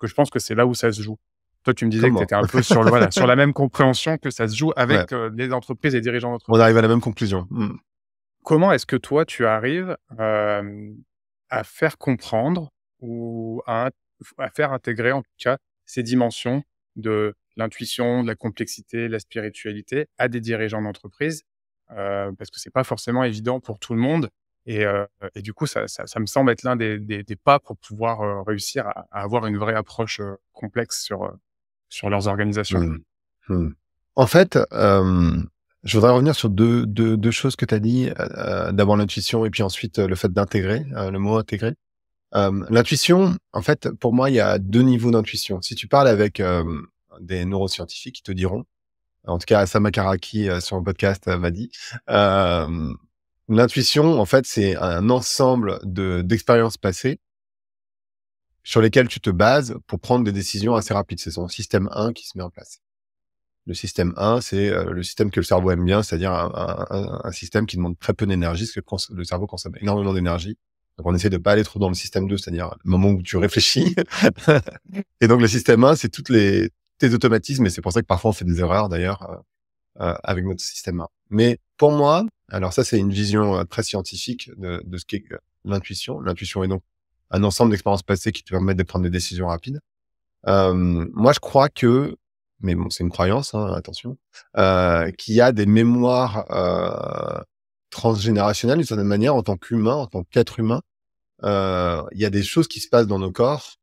Que je pense que c'est là où ça se joue. Toi, tu me disais que tu étais un peu sur, voilà, sur la même compréhension que ça se joue avec euh, les entreprises et les dirigeants d'entreprise. On arrive à la même conclusion. Hmm. Comment est-ce que toi, tu arrives à faire comprendre ou à, faire intégrer, en tout cas, ces dimensions de l'intuition, de la complexité, de la spiritualité à des dirigeants d'entreprise euh, Parce que c'est pas forcément évident pour tout le monde. Et, euh, du coup, ça, me semble être l'un des, pas pour pouvoir réussir à, avoir une vraie approche complexe sur, sur leurs organisations. Hmm. Hmm. En fait, euh, je voudrais revenir sur deux, choses que tu as dit, euh, euh, d'abord l'intuition et puis ensuite le fait d'intégrer, le mot intégrer. l'intuition, en fait, pour moi, il y a deux niveaux d'intuition. Si tu parles avec des neuroscientifiques, ils te diront, en tout cas, Sam Karaki sur le podcast m'a dit, l'intuition, en fait, c'est un ensemble de, d'expériences passées sur lesquels tu te bases pour prendre des décisions assez rapides. C'est son système 1 qui se met en place. Le système 1, c'est euh, le système que le cerveau aime bien, c'est-à-dire un, système qui demande très peu d'énergie, parce que le cerveau consomme énormément d'énergie. Donc on essaie de pas aller trop dans le système 2, c'est-à-dire le moment où tu réfléchis. et donc le système 1, c'est toutes les tes automatismes, et c'est pour ça que parfois on fait des erreurs d'ailleurs euh, euh, avec notre système 1. Mais pour moi, alors ça c'est une vision très scientifique de, de ce qu'est l'intuition. L'intuition est donc un ensemble d'expériences passées qui te permettent de prendre des décisions rapides. Euh, moi, je crois que, mais bon, c'est une croyance, hein, attention, euh, qu'il y a des mémoires euh, transgénérationnelles d'une certaine manière en tant qu'humain, en tant qu'être humain. Il y a des choses qui se passent dans nos corps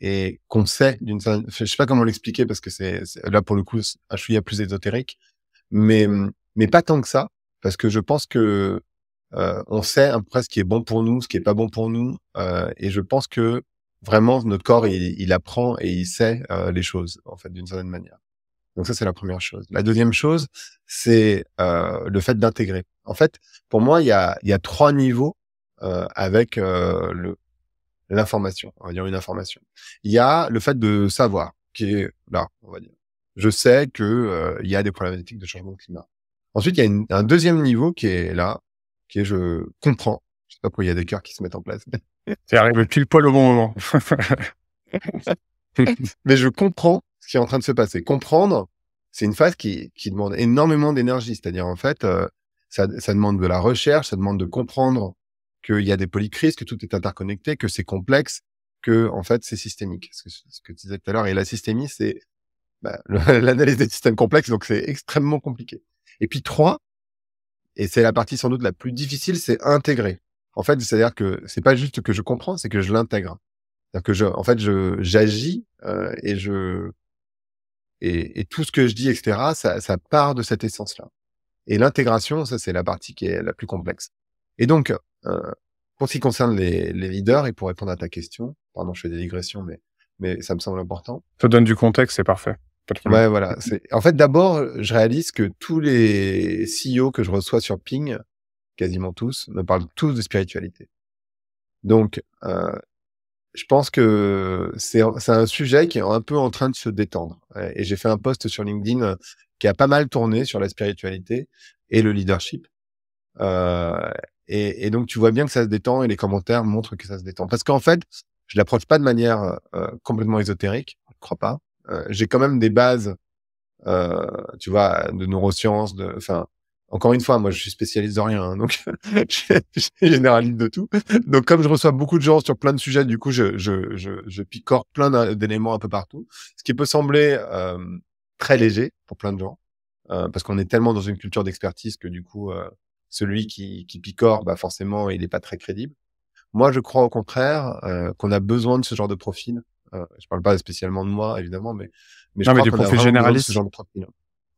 et qu'on sait d'une certaine... Je sais pas comment l'expliquer parce que c'est là pour le coup je un peu plus ésotérique, mais mais pas tant que ça parce que je pense que euh, on sait à ce qui est bon pour nous, ce qui est pas bon pour nous. Euh, et je pense que vraiment notre corps, il, apprend et il sait euh, les choses en fait d'une certaine manière. Donc ça, c'est la première chose. La deuxième chose, c'est le fait d'intégrer. En fait, pour moi, il y a, trois niveaux avec le l'information. On va dire une information. Il y a le fait de savoir, qui est là, on va dire. Je sais que il y a des problématiques de changement climat. Ensuite, il y a un deuxième niveau qui est là, qui est je comprends. Je sais pas pourquoi il y a des cœurs qui se mettent en place. C'est depuis le poil au bon moment. Mais je comprends ce qui est en train de se passer. Comprendre, c'est une phase qui, qui demande énormément d'énergie. C'est-à-dire, en fait, euh, ça, ça, demande de la recherche, ça demande de comprendre qu'il y a des polycrises, que tout est interconnecté, que c'est complexe, que, en fait, c'est systémique. Ce que, ce que, tu disais tout à l'heure. Et la systémie, c'est bah, l'analyse des systèmes complexes, donc c'est extrêmement compliqué. Et puis, trois, et c'est la partie sans doute la plus difficile, c'est intégrer. En fait, c'est-à-dire que c'est pas juste que je comprends, c'est que je l'intègre. C'est-à-dire que je, en fait, je j'agis euh, et je et, et, tout ce que je dis, etc. Ça, ça part de cette essence-là. Et l'intégration, ça c'est la partie qui est la plus complexe. Et donc, euh, pour ce qui concerne les, les leaders et pour répondre à ta question, pardon, je fais des digressions, mais mais ça me semble important. Ça donne du contexte, c'est parfait ouais, voilà. En fait, d'abord, je réalise que tous les CEO que je reçois sur Ping, quasiment tous, me parlent tous de spiritualité. Donc, euh, je pense que c'est un sujet qui est un peu en train de se détendre. Et j'ai fait un post sur LinkedIn euh, qui a pas mal tourné sur la spiritualité et le leadership. Euh, et, et, donc, tu vois bien que ça se détend et les commentaires montrent que ça se détend. Parce qu'en fait, je l'approche pas de manière euh, complètement ésotérique, je crois pas. Euh, j'ai quand même des bases, euh, tu vois, de neurosciences, de, enfin, encore une fois, moi, je suis spécialiste de rien, hein, donc je généraliste de tout. Donc, comme je reçois beaucoup de gens sur plein de sujets, du coup, je, je, je, picore plein d'éléments un peu partout, ce qui peut sembler euh, très léger pour plein de gens, parce qu'on est tellement dans une culture d'expertise que du coup, celui qui, qui picore, bah forcément, il n'est pas très crédible. Moi, je crois au contraire qu'on a besoin de ce genre de profil euh, je parle pas spécialement de moi, évidemment, mais, mais je mais des profils généralistes. Ce genre de hein.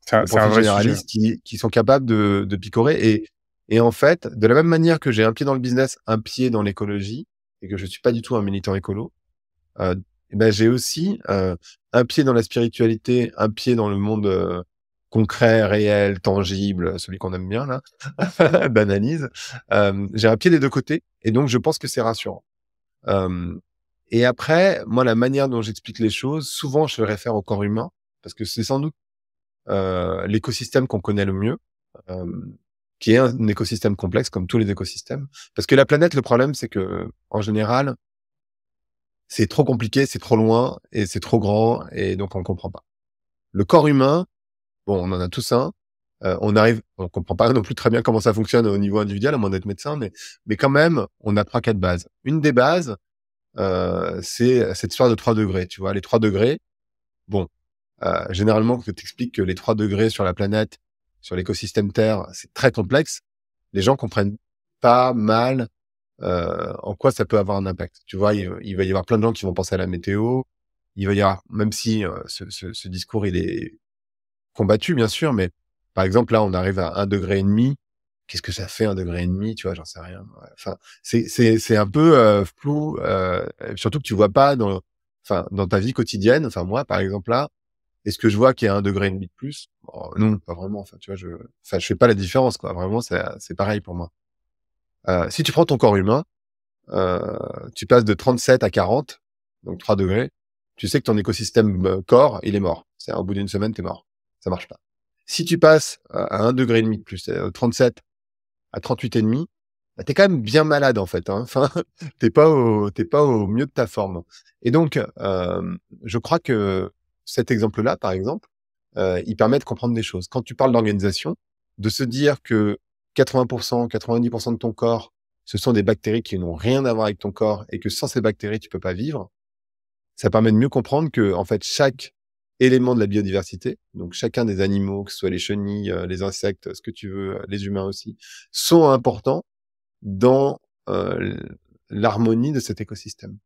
C'est un, vrai généralistes qui, sont capables de, picorer. Et, et en fait, de la même manière que j'ai un pied dans le business, un pied dans l'écologie, et que je suis pas du tout un militant écolo, euh, eh ben j'ai aussi euh, un pied dans la spiritualité, un pied dans le monde euh, concret, réel, tangible, celui qu'on aime bien là, banalise. j'ai un pied des deux côtés, et donc je pense que c'est rassurant. Et après, moi, la manière dont j'explique les choses, souvent, je réfère au corps humain parce que c'est sans doute euh, l'écosystème qu'on connaît le mieux, euh, qui est un, écosystème complexe comme tous les écosystèmes. Parce que la planète, le problème, c'est que en général, c'est trop compliqué, c'est trop loin et c'est trop grand et donc on ne comprend pas. Le corps humain, bon, on en a tous un. Euh, on arrive, on comprend pas non plus très bien comment ça fonctionne au niveau individuel, à moins d'être médecin, mais mais quand même, on a trois quatre bases. Une des bases, euh, c'est cette histoire de 3 degrés. Tu vois, les 3 degrés, bon, euh, généralement, quand tu expliques que les 3 degrés sur la planète, sur l'écosystème Terre, c'est très complexe, les gens comprennent pas mal euh, en quoi ça peut avoir un impact. Tu vois, il, va y avoir plein de gens qui vont penser à la météo. Il va y avoir, même si ce, ce, discours il est combattu bien sûr, mais par exemple là on arrive à un degré et demi, qu'est-ce que ça fait un degré et demi, tu vois, j'en sais rien. Enfin, c'est, c'est, c'est un peu euh, flou, euh, surtout que tu vois pas dans, enfin, dans ta vie quotidienne. Enfin, moi, par exemple, là, est-ce que je vois qu'il y a un degré et demi de plus oh, Non, pas vraiment. Enfin, tu vois, je, enfin, je fais pas la différence, quoi. Vraiment, c'est, c'est pareil pour moi. Euh, si tu prends ton corps humain, euh, tu passes de 37 à 40, donc 3 degrés. Tu sais que ton écosystème euh, corps, il est mort. C'est au bout d'une semaine, tu es mort. Ça marche pas. Si tu passes à un degré et demi de plus, 37 à demi bah, t'es quand même bien malade en fait. Hein. Enfin, t'es pas au, t'es pas au mieux de ta forme. Et donc, euh, je crois que cet exemple-là, par exemple, euh, il permet de comprendre des choses. Quand tu parles d'organisation, de se dire que 80%, 90% de ton corps, ce sont des bactéries qui n'ont rien à voir avec ton corps et que sans ces bactéries, tu peux pas vivre. Ça permet de mieux comprendre que en fait chaque éléments de la biodiversité. Donc chacun des animaux, que ce soit les chenilles, euh, les insectes, ce que tu veux, euh, les humains aussi, sont importants dans euh, l'harmonie de cet écosystème.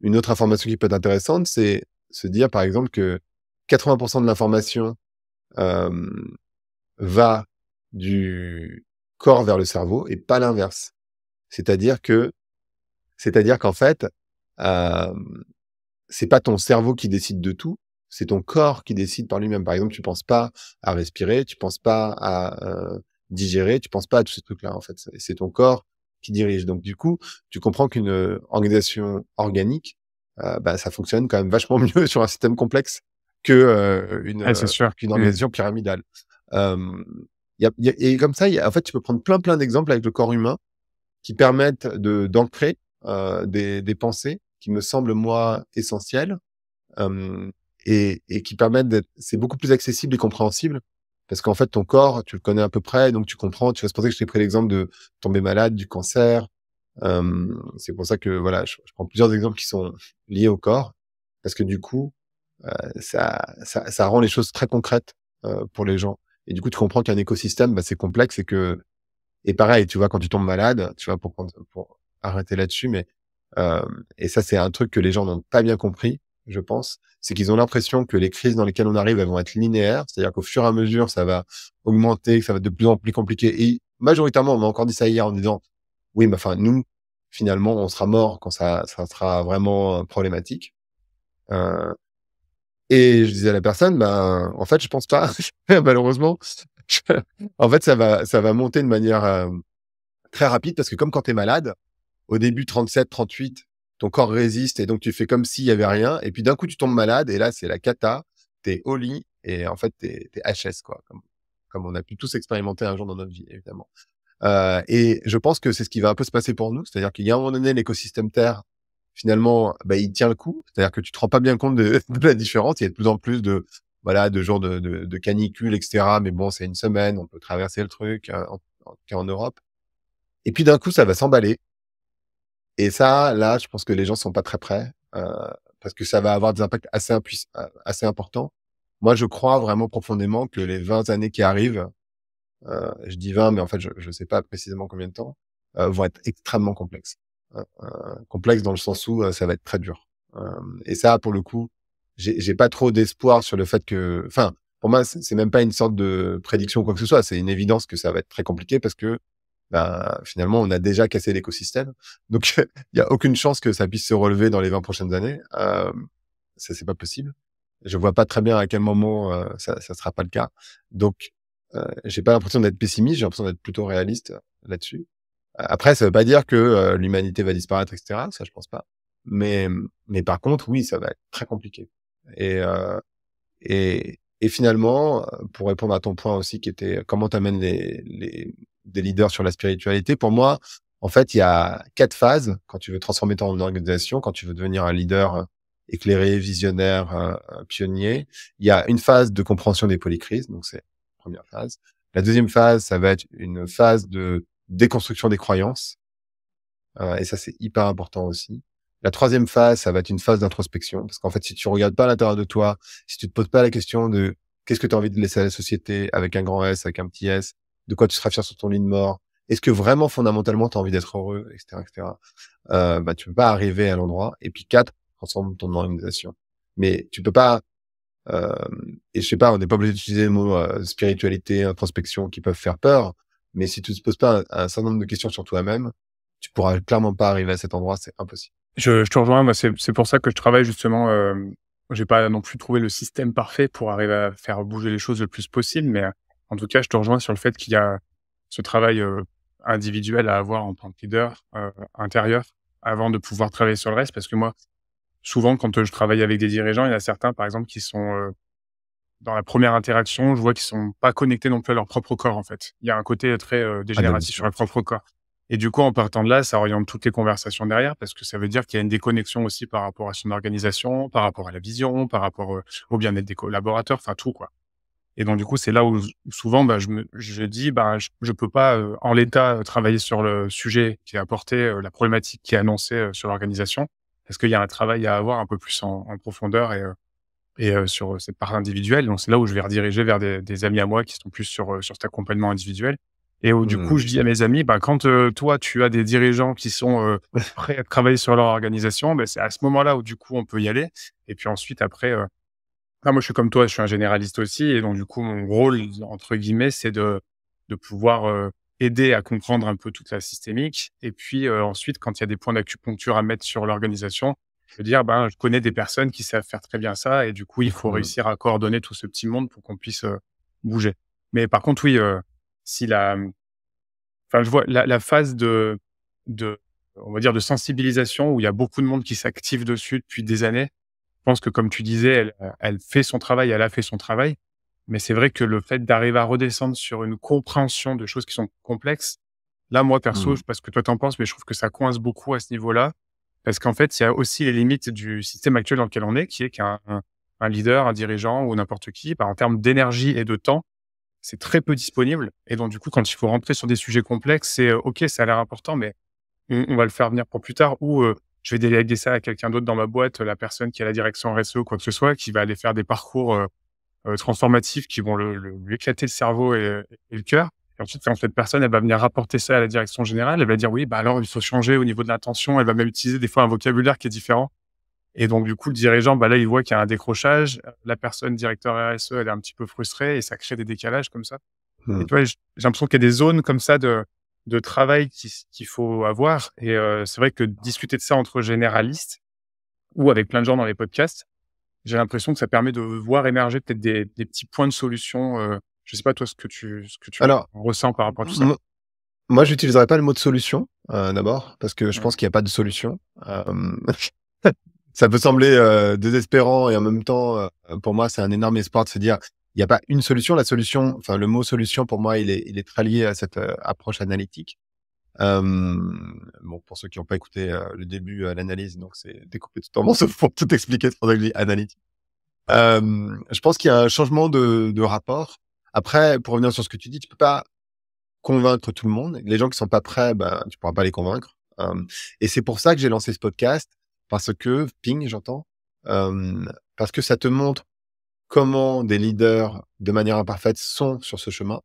Une autre information qui peut être intéressante, c'est se dire par exemple que 80% de l'information va du corps vers le cerveau et pas l'inverse. C'est-à-dire que, c'est-à-dire qu'en fait, euh, c'est pas ton cerveau qui décide de tout, c'est ton corps qui décide par lui-même. Par exemple, tu ne penses pas à respirer, tu ne penses pas à euh, digérer, tu ne penses pas à tous ces trucs-là. En fait, c'est ton corps qui dirige. Donc du coup, tu comprends qu'une euh, organisation organique, euh, bah, ça fonctionne quand même vachement mieux sur un système complexe que ah, une, organisation pyramidale. et comme ça, en fait, tu peux prendre plein plein d'exemples avec le corps humain qui permettent de d'ancrer des, pensées qui me semblent moi essentielles et, et qui permettent d'être, c'est beaucoup plus accessible et compréhensible parce qu'en fait ton corps tu le connais à peu près donc tu comprends tu vas se pour que je t'ai pris l'exemple de tomber malade du cancer euh, c'est pour ça que voilà je, prends plusieurs exemples qui sont liés au corps parce que du coup euh, ça, ça, ça rend les choses très concrètes euh, pour les gens et du coup tu comprends qu'un écosystème bah, c'est complexe et que et pareil tu vois quand tu tombes malade tu vois pour, pour arrêter là-dessus mais euh, et ça c'est un truc que les gens n'ont pas bien compris je pense, c'est qu'ils ont l'impression que les crises dans lesquelles on arrive, elles vont être linéaires, c'est-à-dire qu'au fur et à mesure, ça va augmenter, ça va être de plus en plus compliqué. Et majoritairement, on m'a encore dit ça hier en disant, oui, mais enfin, nous, finalement, on sera mort quand ça, ça sera vraiment euh, problématique. Euh, et je disais à la personne, ben, en fait, je pense pas, malheureusement. en fait, ça va, ça va monter de manière euh, très rapide parce que comme quand tu es malade, au début 37, 38, ton corps résiste et donc tu fais comme s'il y avait rien. Et puis d'un coup, tu tombes malade et là, c'est la cata. T'es au lit et en fait, t'es es HS, quoi. Comme, comme on a pu tous expérimenter un jour dans notre vie, évidemment. Euh, et je pense que c'est ce qui va un peu se passer pour nous. C'est-à-dire qu'il y a un moment donné, l'écosystème Terre, finalement, bah, il tient le coup. C'est-à-dire que tu te rends pas bien compte de, la différence. Il y a de plus en plus de, voilà, de jours de, de, canicule, etc. Mais bon, c'est une semaine, on peut traverser le truc, hein, en, en, en Europe. Et puis d'un coup, ça va s'emballer. Et ça, là, je pense que les gens sont pas très prêts euh, parce que ça va avoir des impacts assez, euh, assez importants. Moi, je crois vraiment profondément que les 20 années qui arrivent, euh, je dis 20, mais en fait, je ne sais pas précisément combien de temps, vont être extrêmement complexes. Hein, complexes dans le sens où ça va être très dur. et ça, pour le coup, j'ai pas trop d'espoir sur le fait que, enfin, pour moi, c'est même pas une sorte de prédiction ou quoi que ce soit. C'est une évidence que ça va être très compliqué parce que ben, finalement, on a déjà cassé l'écosystème. Donc, il n'y a aucune chance que ça puisse se relever dans les 20 prochaines années. ça, c'est pas possible. Je vois pas très bien à quel moment euh, ça, ça sera pas le cas. Donc, euh, j'ai pas l'impression d'être pessimiste. J'ai l'impression d'être plutôt réaliste euh, là-dessus. Après, ça veut pas dire que l'humanité va disparaître, etc. Ça, je pense pas. Mais, mais par contre, oui, ça va être très compliqué. Et, et, et finalement, pour répondre à ton point aussi, qui était comment t'amènes les, les, des leaders sur la spiritualité. Pour moi, en fait, il y a quatre phases quand tu veux transformer ton organisation, quand tu veux devenir un leader euh, éclairé, visionnaire, euh, euh, pionnier. Il y a une phase de compréhension des polycrises, donc c'est la première phase. La deuxième phase, ça va être une phase de déconstruction des croyances, et ça c'est hyper important aussi. La troisième phase, ça va être une phase d'introspection, parce qu'en fait, si tu regardes pas à l'intérieur de toi, si tu te poses pas la question de qu'est-ce que tu as envie de laisser à la société avec un grand S, avec un petit S, de quoi tu seras fier sur ton lit de mort, est-ce que vraiment fondamentalement tu as envie d'être heureux, etc. etc. Euh, bah, tu peux pas arriver à l'endroit. Et puis quatre, transforme ton organisation. Mais tu peux pas, euh, et je sais pas, on n'est pas obligé d'utiliser les mots euh, spiritualité, introspection, qui peuvent faire peur, mais si tu ne te poses pas un, certain nombre de questions sur toi-même, tu pourras clairement pas arriver à cet endroit, c'est impossible. Je, je, te rejoins, c'est pour ça que je travaille justement. Euh, J'ai pas non plus trouvé le système parfait pour arriver à faire bouger les choses le plus possible, mais en tout cas, je te rejoins sur le fait qu'il y a ce travail euh, individuel à avoir en tant que leader euh, intérieur avant de pouvoir travailler sur le reste. Parce que moi, souvent, quand je travaille avec des dirigeants, il y a certains, par exemple, qui sont euh, dans la première interaction, je vois qu'ils sont pas connectés non plus à leur propre corps, en fait. Il y a un côté très euh, ah, dégénératif sur leur propre corps. Et du coup, en partant de là, ça oriente toutes les conversations derrière parce que ça veut dire qu'il y a une déconnexion aussi par rapport à son organisation, par rapport à la vision, par rapport au bien-être des collaborateurs, enfin tout, quoi. Et donc, du coup, c'est là où, souvent, bah, je, me, je dis, bah, je, peux pas, euh, en l'état, euh, travailler sur le sujet qui est apporté, euh, la problématique qui est annoncée sur l'organisation. parce qu'il y a un travail à avoir un peu plus en, en profondeur et, et sur cette part individuelle Donc, c'est là où je vais rediriger vers des, des, amis à moi qui sont plus sur, sur cet accompagnement individuel. Et où, du mmh coup, je dis à mes amis, bah, quand toi, tu as des dirigeants qui sont prêts à travailler sur leur organisation, bah, c'est à ce moment-là où, du coup, on peut y aller. Et puis ensuite, après, moi, je suis comme toi, je suis un généraliste aussi. Et donc, du coup, mon rôle, entre guillemets, c'est de, de pouvoir euh, aider à comprendre un peu toute la systémique. Et puis, euh, ensuite, quand il y a des points d'acupuncture à mettre sur l'organisation, je veux dire, ben, je connais des personnes qui savent faire très bien ça. Et du coup, il faut réussir à coordonner tout ce petit monde pour qu'on puisse euh, bouger. Mais par contre, oui, si la, enfin, je vois la, la phase de, de, on va dire, de sensibilisation où il y a beaucoup de monde qui s'active dessus depuis des années pense que, comme tu disais, euh, elle, fait son travail, elle a fait son travail. Mais c'est vrai que le fait d'arriver à redescendre sur une compréhension de choses qui sont complexes, là, moi, perso, hmm. je ne sais pas ce que toi t'en penses, mais je trouve que ça coince beaucoup à ce niveau-là. Parce qu'en fait, il y a aussi les limites du système actuel dans lequel on est, qui est qu'un un, leader, un dirigeant ou n'importe qui, bah, en termes d'énergie et de temps, c'est très peu disponible. Et donc, du coup, quand il faut rentrer sur des sujets complexes, c'est euh, OK, ça a l'air important, mais on, va le faire venir pour plus tard. Ou euh, je vais déléguer ça à quelqu'un d'autre dans ma boîte, la personne qui a la direction RSE ou quoi que ce soit, qui va aller faire des parcours euh, euh, transformatifs qui vont le, lui éclater le cerveau et, le cœur. Et ensuite, quand cette personne, elle va venir rapporter ça à la direction générale, elle va dire oui, bah alors il faut changer au niveau de l'intention. Elle va même utiliser des fois un vocabulaire qui est différent. Et donc, du coup, le dirigeant, bah là, il voit qu'il y a un décrochage. La personne, directeur RSE, elle est un petit peu frustrée et ça crée des décalages comme ça. Hmm. tu vois, j'ai l'impression qu'il y a des zones comme ça de, de travail qu'il faut avoir. Et euh, c'est vrai que discuter de ça entre généralistes ou avec plein de gens dans les podcasts, j'ai l'impression que ça permet de voir émerger peut-être des, petits points de solution. Euh, je sais pas toi ce que tu que tu ressens par rapport à tout ça. Moi, j'utiliserai pas le mot de solution euh, d'abord parce que je pense qu'il n'y a pas de solution. ça peut sembler désespérant et en même temps, pour moi, c'est un énorme espoir de se dire il n'y a pas une solution. La solution, enfin le mot solution pour moi, il est, très lié à cette euh, approche analytique. bon, pour ceux qui n'ont pas écouté euh, le début, euh, l'analyse, donc c'est découpé tout en morceaux pour tout expliquer c'est pour je analytique. je pense qu'il y a un changement de, de, rapport. Après, pour revenir sur ce que tu dis, tu peux pas convaincre tout le monde. Les gens qui sont pas prêts, ben, tu pourras pas les convaincre. et c'est pour ça que j'ai lancé ce podcast parce que ping, j'entends, parce que ça te montre comment des leaders de manière imparfaite sont sur ce chemin.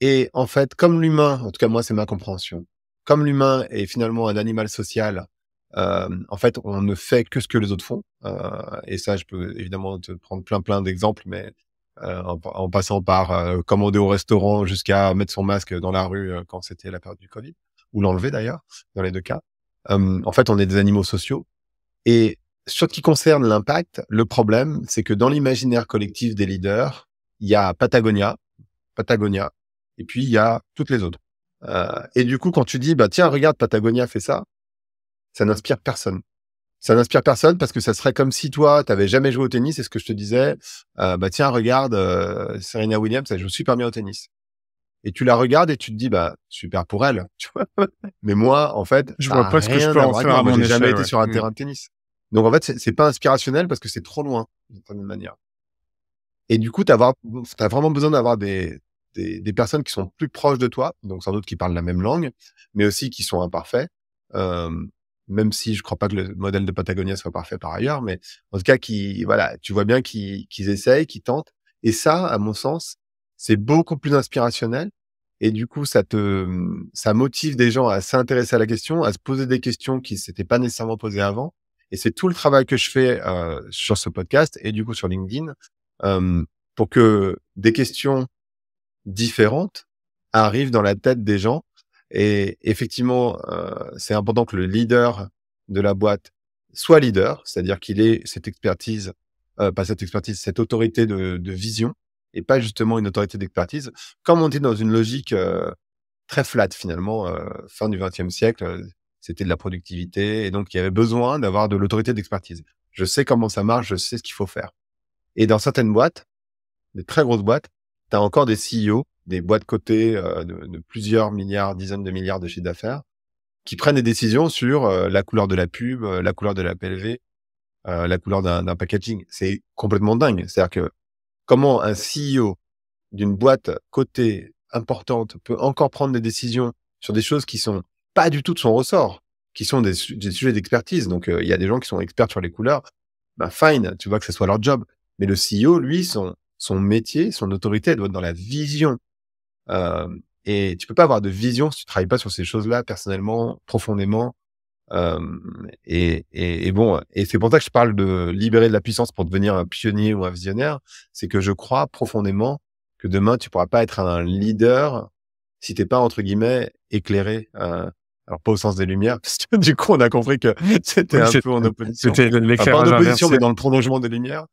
Et en fait, comme l'humain, en tout cas moi c'est ma compréhension, comme l'humain est finalement un animal social, euh, en fait on ne fait que ce que les autres font. Euh, et ça, je peux évidemment te prendre plein plein d'exemples, mais euh, en, en, passant par commander au restaurant jusqu'à mettre son masque dans la rue quand c'était la période du Covid, ou l'enlever d'ailleurs, dans les deux cas. en fait, on est des animaux sociaux. Et sur ce qui concerne l'impact, le problème, c'est que dans l'imaginaire collectif des leaders, il y a Patagonia, Patagonia, et puis il y a toutes les autres. Euh, et du coup, quand tu dis, bah tiens, regarde, Patagonia fait ça, ça n'inspire personne. Ça n'inspire personne parce que ça serait comme si toi, tu n'avais jamais joué au tennis, et ce que je te disais, euh, bah tiens, regarde, euh, Serena Williams, elle joue super bien au tennis. Et tu la regardes et tu te dis, bah super pour elle, Mais moi, en fait, je vois pas ce que je peux en faire. Moi, j'ai jamais été sur un mm. terrain de tennis. Donc en fait, c'est pas inspirationnel parce que c'est trop loin d'une certaine manière. Et du coup, tu as, vraiment besoin d'avoir des, des, personnes qui sont plus proches de toi, donc sans doute qui parlent la même langue, mais aussi qui sont imparfaits, euh, même si je crois pas que le modèle de Patagonia soit parfait par ailleurs, mais en tout cas, qui, voilà, tu vois bien qu'ils essayent, qu'ils tentent. Et ça, à mon sens, c'est beaucoup plus inspirationnel. Et du coup, ça te, ça motive des gens à s'intéresser à la question, à se poser des questions qui s'étaient pas nécessairement posées avant. Et c'est tout le travail que je fais euh, sur ce podcast et du coup sur LinkedIn euh, pour que des questions différentes arrivent dans la tête des gens. Et effectivement, euh, c'est important que le leader de la boîte soit leader, c'est-à-dire qu'il ait cette expertise, euh, pas cette expertise, cette autorité de, de, vision et pas justement une autorité d'expertise. Comme on dit dans une logique euh, très flat finalement, euh, fin du XXe siècle, c'était de la productivité. Et donc, il y avait besoin d'avoir de l'autorité d'expertise. Je sais comment ça marche, je sais ce qu'il faut faire. Et dans certaines boîtes, des très grosses boîtes, tu as encore des CEO, des boîtes cotées euh, de, plusieurs milliards, dizaines de milliards de chiffres d'affaires, qui prennent des décisions sur euh, la couleur de la pub, euh, la couleur de la PLV, la couleur d'un packaging. C'est complètement dingue. C'est-à-dire que comment un CEO d'une boîte cotée importante peut encore prendre des décisions sur des choses qui sont pas du tout de son ressort, qui sont des, sujets d'expertise. Donc, euh, il y a des gens qui sont experts sur les couleurs. Ben, fine, tu vois que ce soit leur job. Mais le CEO, lui, son, métier, son autorité, doit être dans la vision. Euh, et tu peux pas avoir de vision si tu travailles pas sur ces choses-là personnellement, profondément. Euh, et, bon, et c'est pour ça que je parle de libérer de la puissance pour devenir un pionnier ou un visionnaire. C'est que je crois profondément que demain tu pourras pas être un leader si t'es pas entre guillemets éclairé. Alors pas au sens des lumières, parce que du coup on a compris que c'était un peu en opposition. C'était l'éclairage en opposition, mais dans le prolongement des lumières.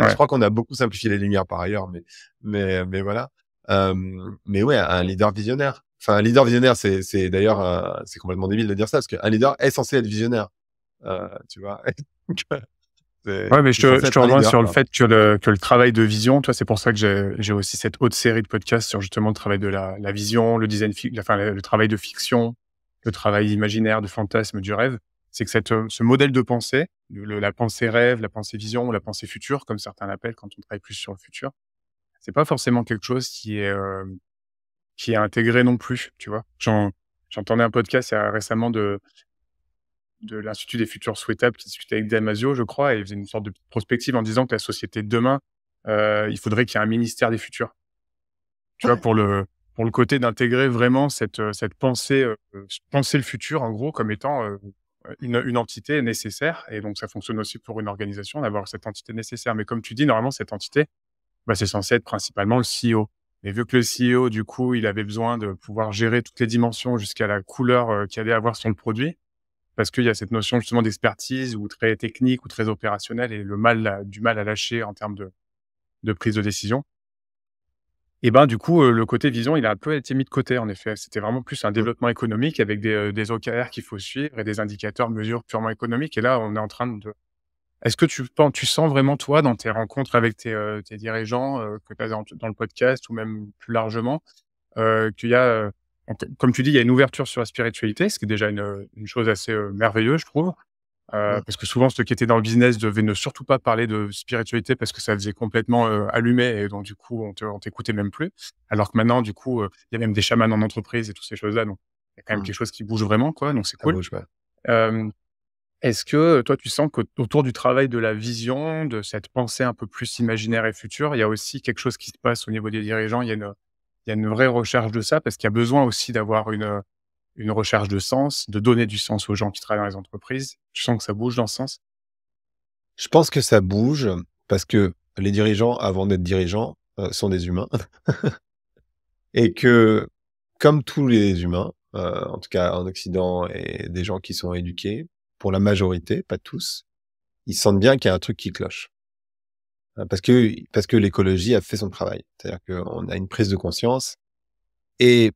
Euh, je crois qu'on a beaucoup simplifié les lumières par ailleurs, mais mais mais voilà. Euh, mais ouais, un leader visionnaire. Enfin, un leader visionnaire, c'est c'est d'ailleurs euh, c'est complètement débile de dire ça, parce qu'un leader est censé être visionnaire. Euh, tu vois. Euh, ouais, mais je te, je rejoins sur le fait que le, que le travail de vision, toi, c'est pour ça que j'ai aussi cette haute série de podcasts sur justement le travail de la, la vision, le design, enfin, le travail de fiction, le travail imaginaire, de fantasme, du rêve, c'est que cette, euh, ce modèle de pensée, la pensée rêve, la pensée vision la pensée future, comme certains l'appellent quand on travaille plus sur le futur, c'est pas forcément quelque chose qui est euh, qui est intégré non plus, tu vois. J'entendais un podcast récemment de de l'Institut des futurs souhaitables qui discutait avec Damasio, je crois, et il faisait une sorte de prospective en disant que la société de demain, euh, il faudrait qu'il y ait un ministère des futurs. Tu vois, pour le pour le côté d'intégrer vraiment cette, euh, pensée, euh, penser le futur en gros comme étant euh, une, entité nécessaire. Et donc ça fonctionne aussi pour une organisation d'avoir cette entité nécessaire. Mais comme tu dis, normalement cette entité, bah, c'est censé être principalement le CEO. Mais vu que le CEO, du coup, il avait besoin de pouvoir gérer toutes les dimensions jusqu'à la couleur qu'il allait avoir sur le produit, parce qu'il y a cette notion justement d'expertise ou très technique ou très opérationnelle et le mal du mal à lâcher en termes de prise de décision. Et ben du coup, euh, le côté vision, il a un peu été mis de côté, en effet. C'était vraiment plus un mmh. développement économique avec des, euh, des OKR qu'il faut suivre et des indicateurs, mesures purement économiques. Et là, on est en train de... Est-ce que tu, penses, tu sens vraiment, toi, dans tes rencontres avec tes, euh, tes dirigeants, que tu as dans, le podcast ou même plus largement, euh, qu'il y a, comme tu dis, il y a une ouverture sur la spiritualité, ce qui est déjà une, une chose assez merveilleuse, je trouve. Euh, parce que souvent, ceux qui étaient dans le business devaient ne surtout pas parler de spiritualité parce que ça faisait complètement euh, allumé allumer et donc du coup, on t'écoutait même plus. Alors que maintenant, du coup, euh, il y a même des chamans en entreprise et toutes ces choses-là. Donc, il y a quand même mmh. quelque chose qui bouge vraiment, quoi. Donc, c'est cool. Est-ce que toi, tu sens qu'autour du travail de la vision, de cette pensée un peu plus imaginaire et future, il y a aussi quelque chose qui se passe au niveau des dirigeants Il y a une, il y a une vraie recherche de ça parce qu'il y a besoin aussi d'avoir une une recherche de sens, de donner du sens aux gens qui travaillent dans les entreprises. Tu sens que ça bouge dans ce sens Je pense que ça bouge parce que les dirigeants, avant d'être dirigeants, euh, sont des humains. et que, comme tous les humains, euh, en tout cas en Occident, et des gens qui sont éduqués, pour la majorité, pas tous, ils sentent bien qu'il y a un truc qui cloche. Euh, parce que, parce que l'écologie a fait son travail. C'est-à-dire qu'on a une prise de conscience. Et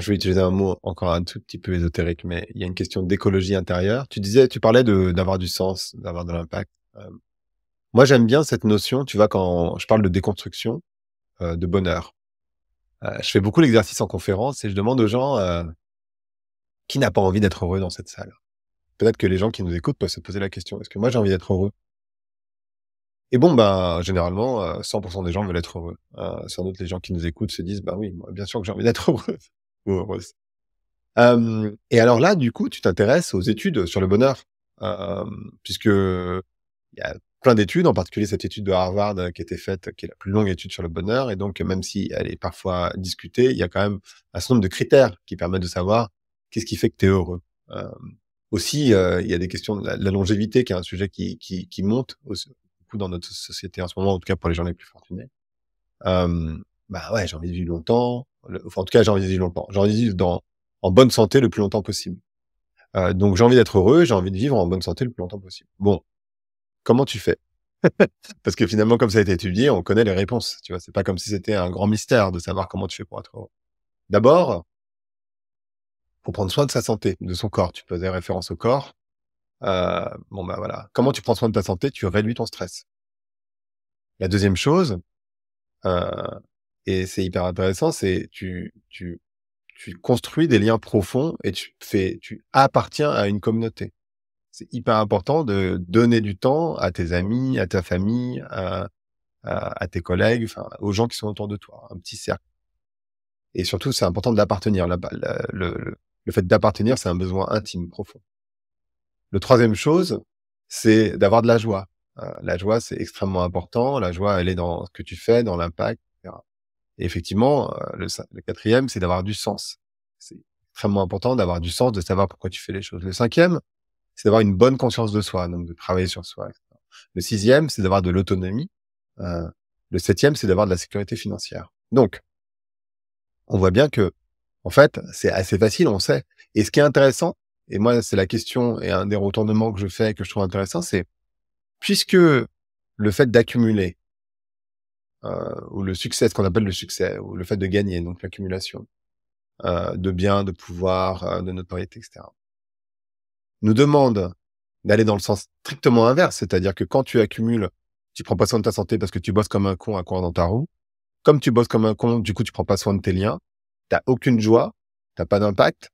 je vais utiliser un mot encore un tout petit peu ésotérique, mais il y a une question d'écologie intérieure. Tu disais, tu parlais d'avoir du sens, d'avoir de l'impact. Euh, moi, j'aime bien cette notion, tu vois, quand je parle de déconstruction, euh, de bonheur. Euh, je fais beaucoup l'exercice en conférence et je demande aux gens euh, qui n'a pas envie d'être heureux dans cette salle. Peut-être que les gens qui nous écoutent peuvent se poser la question, est-ce que moi j'ai envie d'être heureux et bon, ben généralement, 100% des gens veulent être heureux. sans doute, les gens qui nous écoutent se disent, bah oui, bien sûr que j'ai envie d'être heureux et alors là, du coup, tu t'intéresses aux études sur le bonheur, euh, puisque il y a plein d'études, en particulier cette étude de Harvard euh, qui a été faite, qui est la plus longue étude sur le bonheur, et donc même si elle est parfois discutée, il y a quand même un certain nombre de critères qui permettent de savoir qu'est-ce qui fait que tu es heureux. aussi, euh, il y a des questions de la, longévité, qui est un sujet qui, qui, qui monte beaucoup dans notre société en ce moment, en tout cas pour les gens les plus fortunés. Euh, bah ouais, j'ai envie de vivre longtemps, en tout cas, j'ai envie de vivre longtemps. J'ai envie de vivre dans, en bonne santé le plus longtemps possible. Euh, donc, j'ai envie d'être heureux, j'ai envie de vivre en bonne santé le plus longtemps possible. Bon, comment tu fais Parce que finalement, comme ça a été étudié, on connaît les réponses. Tu vois, c'est pas comme si c'était un grand mystère de savoir comment tu fais pour être heureux. D'abord, pour prendre soin de sa santé, de son corps. Tu faisais référence au corps. Euh, bon, bah voilà. Comment tu prends soin de ta santé Tu réduis ton stress. La deuxième chose, euh, et c'est hyper intéressant, c'est tu, tu, tu construis des liens profonds et tu fais, tu appartiens à une communauté. C'est hyper important de donner du temps à tes amis, à ta famille, à, à, tes collègues, enfin, aux gens qui sont autour de toi, un petit cercle. Et surtout, c'est important d'appartenir. Le, le, le fait d'appartenir, c'est un besoin intime, profond. Le troisième chose, c'est d'avoir de la joie. Euh, la joie, c'est extrêmement important. La joie, elle est dans ce que tu fais, dans l'impact, et effectivement, euh, le, quatrième, c'est d'avoir du sens. C'est extrêmement important d'avoir du sens, de savoir pourquoi tu fais les choses. Le cinquième, c'est d'avoir une bonne conscience de soi, donc de travailler sur soi. Le sixième, c'est d'avoir de l'autonomie. Euh, le septième, c'est d'avoir de la sécurité financière. Donc, on voit bien que, en fait, c'est assez facile, on sait. Et ce qui est intéressant, et moi, c'est la question et un des retournements que je fais et que je trouve intéressant, c'est puisque le fait d'accumuler, euh, ou le succès, ce qu'on appelle le succès, ou le fait de gagner, donc l'accumulation euh, de biens, de pouvoir, euh, de notoriété, etc. Nous demande d'aller dans le sens strictement inverse, c'est-à-dire que quand tu accumules, tu prends pas soin de ta santé parce que tu bosses comme un con à courir dans ta roue. Comme tu bosses comme un con, du coup, tu prends pas soin de tes liens. T'as aucune joie, t'as pas d'impact,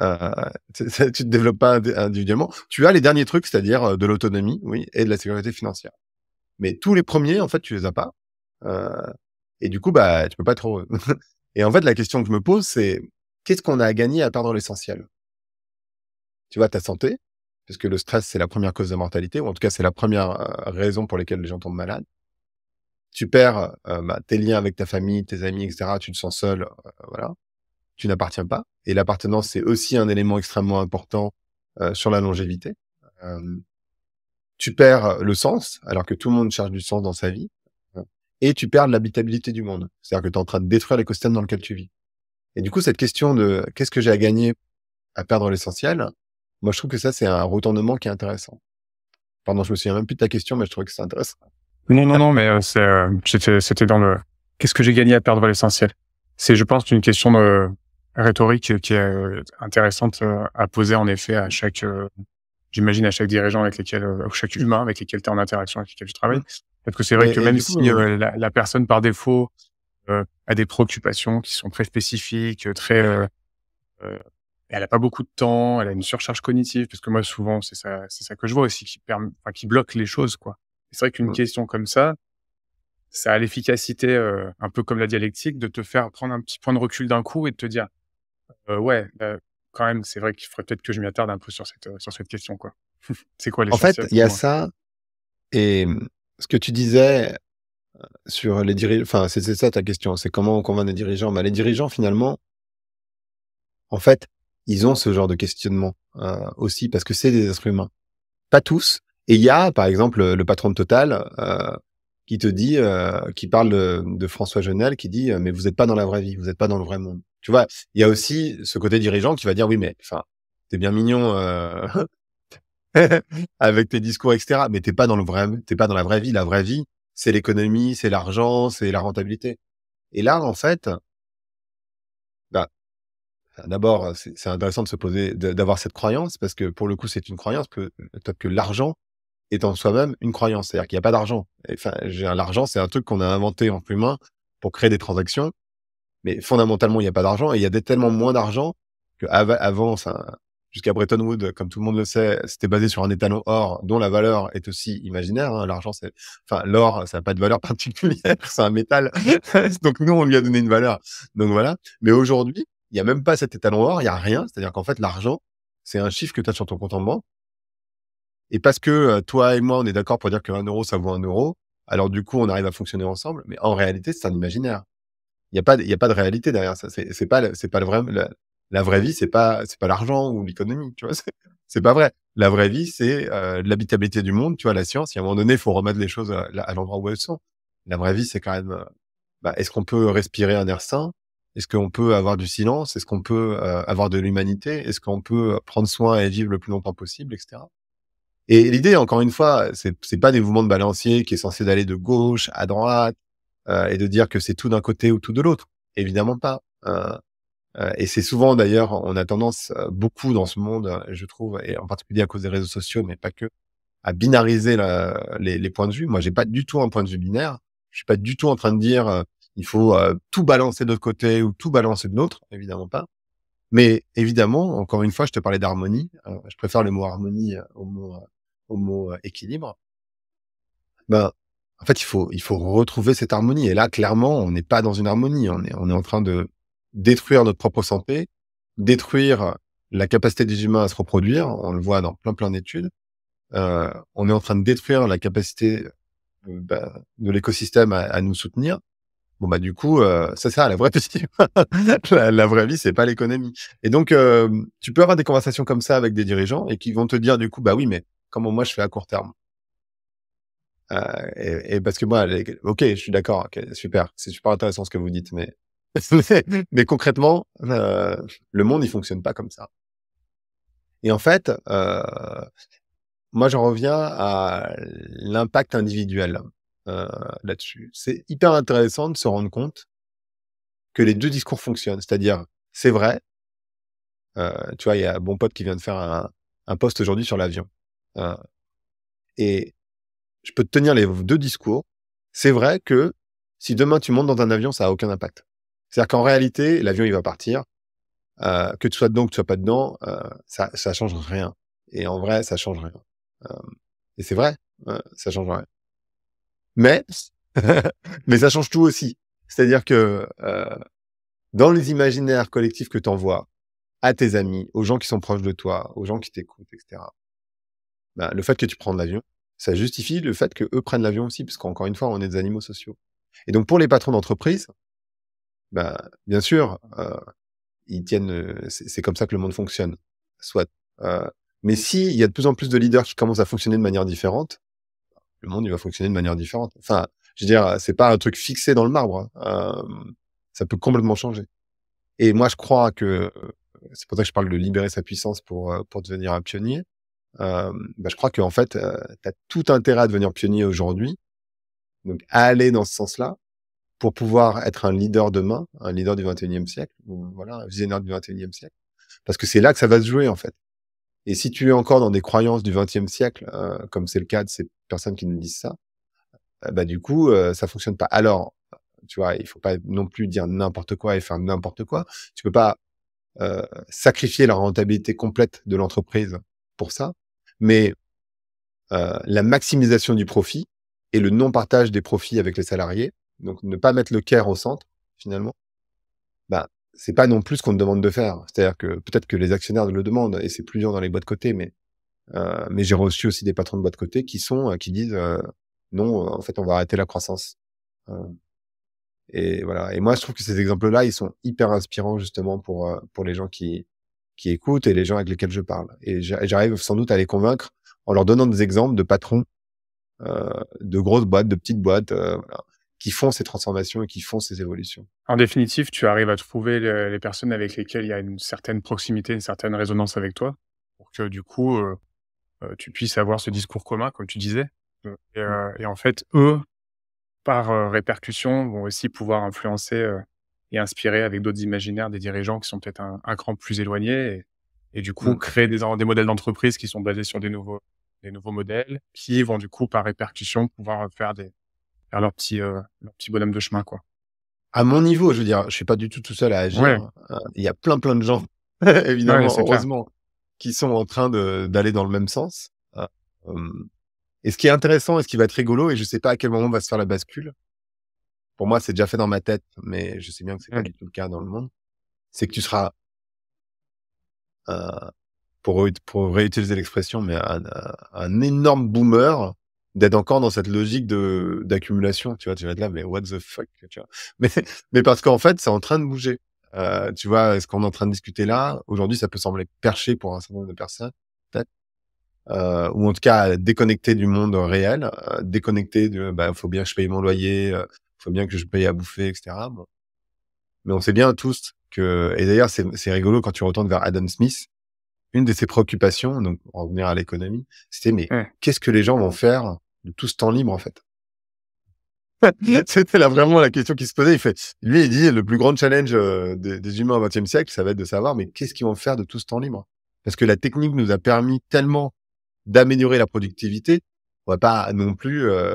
euh, tu te développes pas individuellement. Tu as les derniers trucs, c'est-à-dire de l'autonomie, oui, et de la sécurité financière. Mais tous les premiers, en fait, tu les as pas. Euh, et du coup, bah, tu peux pas trop et en fait, la question que je me pose, c'est qu'est-ce qu'on a à gagner à perdre l'essentiel Tu vois, ta santé, parce que le stress, c'est la première cause de mortalité, ou en tout cas, c'est la première euh, raison pour laquelle les gens tombent malades. Tu perds euh, bah, tes liens avec ta famille, tes amis, etc. Tu te sens seul, voilà. Tu n'appartiens pas. Et l'appartenance, c'est aussi un élément extrêmement important sur la longévité. tu perds le sens, alors que tout le monde cherche du sens dans sa vie et tu perds l'habitabilité du monde. C'est-à-dire que tu es en train de détruire l'écosystème dans lequel tu vis. Et du coup, cette question de qu'est-ce que j'ai à gagner à perdre l'essentiel, moi, je trouve que ça, c'est un retournement qui est intéressant. Pardon, je me souviens même plus de ta question, mais je trouvais que c'est intéressant. Non, non, non, mais euh, euh, c'était dans le qu'est-ce que j'ai gagné à perdre l'essentiel. C'est, je pense, une question de rhétorique qui est euh, intéressante à poser en effet à chaque, j'imagine à chaque dirigeant avec lesquels, chaque humain avec lesquels tu es en interaction, avec lesquels tu travailles. Mmh peut que c'est vrai que même si euh, euh, la, la, personne par défaut euh, a des préoccupations qui sont très spécifiques, euh, très, euh, elle a pas beaucoup de temps, elle a une surcharge cognitive, parce que moi souvent c'est ça, c'est ça que je vois aussi qui permet, qui bloque les choses quoi. C'est vrai qu'une mm. question comme ça, ça a l'efficacité un peu comme la dialectique de te faire prendre un petit point de recul d'un coup et de te dire ouais bah, quand même c'est vrai qu'il faudrait peut-être que je m'y attarde un peu sur cette sur cette question quoi. c'est quoi les En fait il y a ça et ce que tu disais euh, sur les dirigeants, enfin, c'est ça ta question, hein, c'est comment on convainc les dirigeants. Bah, les dirigeants, finalement, en fait, ils ont ce genre de questionnement euh, aussi parce que c'est des êtres humains. Pas tous. Et il y a, par exemple, le patron de Total euh, qui te dit, qui parle de, François Genel, qui dit, mais vous n'êtes pas dans la vraie vie, vous n'êtes pas dans le vrai monde. Tu vois, il y a aussi ce côté dirigeant qui va dire, oui, mais enfin, t'es bien mignon, avec tes discours, etc. Mais t'es pas dans le vrai, t'es pas dans la vraie vie. La vraie vie, c'est l'économie, c'est l'argent, c'est la rentabilité. Et là, en fait, bah, d'abord, c'est intéressant de se poser, d'avoir cette croyance parce que pour le coup, c'est une croyance que, que l'argent est en soi-même une croyance. C'est-à-dire qu'il n'y a pas d'argent. Enfin, l'argent, c'est un truc qu'on a inventé en humain pour créer des transactions. Mais fondamentalement, il n'y a pas d'argent et il y a tellement moins d'argent qu'avant, ça jusqu'à Bretton Woods, comme tout le monde le sait, c'était basé sur un étalon or dont la valeur est aussi imaginaire. Hein. L'argent, c'est, enfin, l'or, ça n'a pas de valeur particulière, c'est un métal. Donc nous, on lui a donné une valeur. Donc voilà. Mais aujourd'hui, il n'y a même pas cet étalon or, il n'y a rien. C'est-à-dire qu'en fait, l'argent, c'est un chiffre que tu as sur ton compte en banque. Et parce que euh, toi et moi, on est d'accord pour dire qu'un euro, ça vaut un euro, alors du coup, on arrive à fonctionner ensemble. Mais en réalité, c'est un imaginaire. Il n'y a, pas, a pas de réalité derrière ça. C'est pas, pas le vrai, la vraie vie, c'est pas c'est pas l'argent ou l'économie, tu vois. C'est pas vrai. La vraie vie, c'est euh, l'habitabilité du monde, tu vois, la science. et à un moment donné, faut remettre les choses euh, à, l'endroit où elles sont. La vraie vie, c'est quand même, euh, bah, est-ce qu'on peut respirer un air sain Est-ce qu'on peut avoir du silence Est-ce qu'on peut avoir de l'humanité Est-ce qu'on peut prendre soin et vivre le plus longtemps possible, etc. Et l'idée, encore une fois, c'est c'est pas des mouvements de balancier qui est censé d'aller de gauche à droite et de dire que c'est tout d'un côté ou tout de l'autre. Évidemment pas. Hein. Euh, et c'est souvent d'ailleurs, on a tendance euh, beaucoup dans ce monde, je trouve, et en particulier à cause des réseaux sociaux, mais pas que, à binariser la, les, les, points de vue. Moi, j'ai pas du tout un point de vue binaire. Je suis pas du tout en train de dire euh, il faut tout balancer de côté ou tout balancer de l'autre, évidemment pas. Mais évidemment, encore une fois, je te parlais d'harmonie. Hein, je préfère le mot harmonie au mot au mot équilibre. Ben, en fait, il faut il faut retrouver cette harmonie. Et là, clairement, on n'est pas dans une harmonie. On est on est en train de détruire notre propre santé, détruire la capacité des humains à se reproduire. On le voit dans plein plein d'études. Euh, on est en train de détruire la capacité de, euh, bah, de l'écosystème à, nous soutenir. Bon bah du coup, euh, c'est ça la vraie vie. la, vraie vie, c'est pas l'économie. Et donc, euh, tu peux avoir des conversations comme ça avec des dirigeants et qui vont te dire du coup, bah oui, mais comment moi je fais à court terme euh, et, et, parce que moi, ok, je suis d'accord, super, c'est super intéressant ce que vous dites, mais mais, concrètement, euh, le monde, il fonctionne pas comme ça. Et en fait, euh, moi, j'en reviens à l'impact individuel euh, là-dessus. C'est hyper intéressant de se rendre compte que les deux discours fonctionnent. C'est-à-dire, c'est vrai. tu vois, il y a un bon pote qui vient de faire un, poste aujourd'hui sur l'avion. et je peux te tenir les deux discours. C'est vrai que si demain tu montes dans un avion, ça a aucun impact. C'est-à-dire qu'en réalité, l'avion, il va partir. Euh, que tu sois dedans, ou que tu sois pas dedans, euh, ça, ça change rien. Et en vrai, ça change rien. Euh, et c'est vrai, hein, ça change rien. Mais, mais ça change tout aussi. C'est-à-dire que dans les imaginaires collectifs que tu envoies à tes amis, aux gens qui sont proches de toi, aux gens qui t'écoutent, etc. Bah, le fait que tu prends l'avion, ça justifie le fait que eux prennent l'avion aussi, parce qu'encore une fois, on est des animaux sociaux. Et donc pour les patrons d'entreprise, bah, bien sûr, euh, ils tiennent. Euh, c'est comme ça que le monde fonctionne. Soit. Euh, mais si il y a de plus en plus de leaders qui commencent à fonctionner de manière différente, le monde il va fonctionner de manière différente. Enfin, je veux dire, euh, c'est pas un truc fixé dans le marbre. Hein. Euh, ça peut complètement changer. Et moi, je crois que euh, c'est pour ça que je parle de libérer sa puissance pour pour devenir un pionnier. Euh, bah, je crois qu'en fait, tu as tout intérêt à devenir pionnier aujourd'hui. Donc, aller dans ce sens-là, pour pouvoir être un leader demain, un leader du 21e siècle, voilà, un visionnaire du 21e siècle. Parce que c'est là que ça va se jouer, en fait. Et si tu es encore dans des croyances du 20e siècle, euh, comme c'est le cas de ces personnes qui nous disent ça, euh, bah, du coup, euh, ça fonctionne pas. Alors, tu vois, il faut pas non plus dire n'importe quoi et faire n'importe quoi. Tu peux pas sacrifier la rentabilité complète de l'entreprise pour ça. Mais la maximisation du profit et le non-partage des profits avec les salariés, donc ne pas mettre le care au centre, finalement, bah, c'est pas non plus ce qu'on te demande de faire. C'est-à-dire que peut-être que les actionnaires le demandent et c'est plus dur dans les boîtes côté mais euh, mais j'ai reçu aussi des patrons de boîtes côté qui sont euh, qui disent euh, non, en fait, on va arrêter la croissance. et voilà. Et moi, je trouve que ces exemples-là, ils sont hyper inspirants justement pour pour les gens qui qui écoutent et les gens avec lesquels je parle. Et j'arrive sans doute à les convaincre en leur donnant des exemples de patrons de grosses boîtes, de petites boîtes. voilà qui font ces transformations et qui font ces évolutions. En définitive, tu arrives à trouver les personnes avec lesquelles il y a une certaine proximité, une certaine résonance avec toi, pour que du coup, euh, euh, tu puisses avoir ce discours commun, comme tu disais. Euh, et, en fait, eux, par répercussion, vont aussi pouvoir influencer et inspirer avec d'autres imaginaires des dirigeants qui sont peut-être un, cran plus éloignés et, du coup mm. créer des, modèles d'entreprise qui sont basés sur des nouveaux modèles qui vont du coup par répercussion pouvoir faire des, faire leur petit, euh, petit bonhomme de chemin, quoi. À mon niveau, je veux dire, je suis pas du tout tout seul à agir. Hein. Euh, il y a plein, plein de gens, évidemment, heureusement, qui sont en train d'aller dans le même sens. Euh, hum. et ce qui est intéressant et ce qui va être rigolo, et je sais pas à quel moment va se faire la bascule, pour moi, c'est déjà fait dans ma tête, mais je sais bien que c'est pas du tout le cas dans le monde. C'est que tu seras, pour, réutiliser l'expression, mais un, énorme boomer d'être encore dans cette logique de d'accumulation. Tu vois, tu vas être là, mais what the fuck, tu vois. Mais, mais parce qu'en fait, c'est en train de bouger. Euh, tu vois, ce qu'on est en train de discuter là, aujourd'hui, ça peut sembler perché pour un certain nombre de personnes, peut-être. Euh, ou en tout cas, déconnecté du monde réel, euh, déconnecté de bah, faut bien que je paye mon loyer, euh, faut bien que je paye à bouffer, etc. Mais on sait bien tous que, et d'ailleurs, c'est rigolo quand tu retournes vers Adam Smith, une de ses préoccupations, donc revenir à l'économie, c'était mais qu'est-ce que les gens vont faire de tout ce temps libre en fait C'était là vraiment la question qui se posait. Il fait, lui, il dit le plus grand challenge euh, des, humains au XXe siècle, ça va être de savoir mais qu'est-ce qu'ils vont faire de tout ce temps libre Parce que la technique nous a permis tellement d'améliorer la productivité, on va pas non plus euh,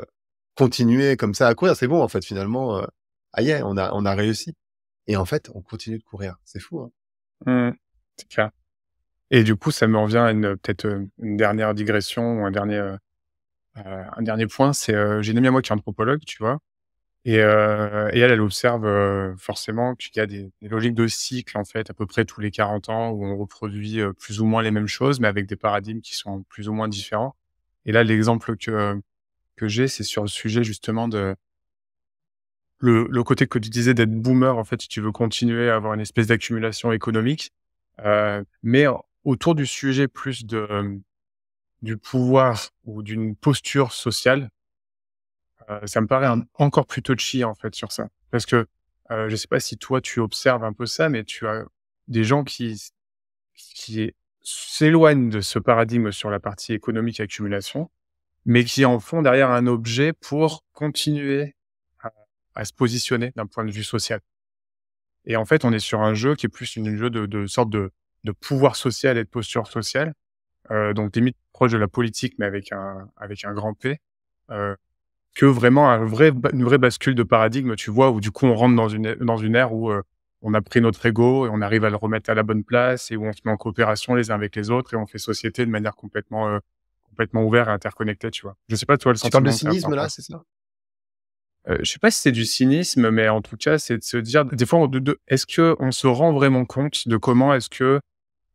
continuer comme ça à courir. C'est bon en fait finalement. Euh, ah yeah, on a on a réussi. Et en fait, on continue de courir. C'est fou. Hein. Mmh. c'est clair. Et du coup, ça me revient à une, peut-être euh, une dernière digression ou un dernier, euh, euh un dernier point. C'est, euh, j'ai une amie à moi qui est anthropologue, tu vois. Et, euh, et elle, elle observe forcément qu'il y a des, logiques de cycle, en fait, à peu près tous les 40 ans, où on reproduit plus ou moins les mêmes choses, mais avec des paradigmes qui sont plus ou moins différents. Et là, l'exemple que, que j'ai, c'est sur le sujet, justement, de, le, le, côté que tu disais d'être boomer, en fait, si tu veux continuer à avoir une espèce d'accumulation économique. Euh, mais autour du sujet plus de, du pouvoir ou d'une posture sociale, euh, ça me paraît encore encore plus touchy en fait sur ça. Parce que euh, je sais pas si toi tu observes un peu ça, mais tu as des gens qui, qui s'éloignent de ce paradigme sur la partie économique et accumulation, mais qui en font derrière un objet pour continuer à, se positionner d'un point de vue social. Et en fait, on est sur un jeu qui est plus une jeu de, de sorte de, de pouvoir social et de posture sociale. Euh, donc limite proche de la politique, mais avec un, avec un grand P. Euh, que vraiment un vrai, une vraie bascule de paradigme, tu vois, où du coup on rentre dans une, dans une ère où euh, on a pris notre ego et on arrive à le remettre à la bonne place et où on se met en coopération les uns avec les autres et on fait société de manière complètement, complètement ouverte et interconnectée, tu vois. Je sais pas, toi, le sentiment. de cynisme là, c'est ça euh, je sais pas si c'est du cynisme, mais en tout cas, c'est de se dire, des fois, est-ce que on se rend vraiment compte de comment est-ce que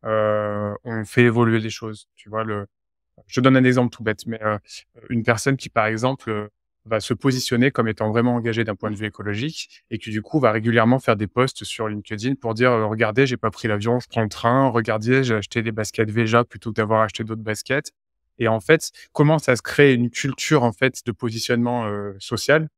euh, on fait évoluer les choses Tu vois, le, je donne un exemple tout bête, mais euh, une personne qui, par exemple, va se positionner comme étant vraiment engagée d'un point de vue écologique et qui du coup va régulièrement faire des posts sur LinkedIn pour dire regardez j'ai pas pris l'avion je prends le train regardez j'ai acheté des baskets Veja plutôt que d'avoir acheté d'autres baskets et en fait comment ça se crée une culture en fait de positionnement social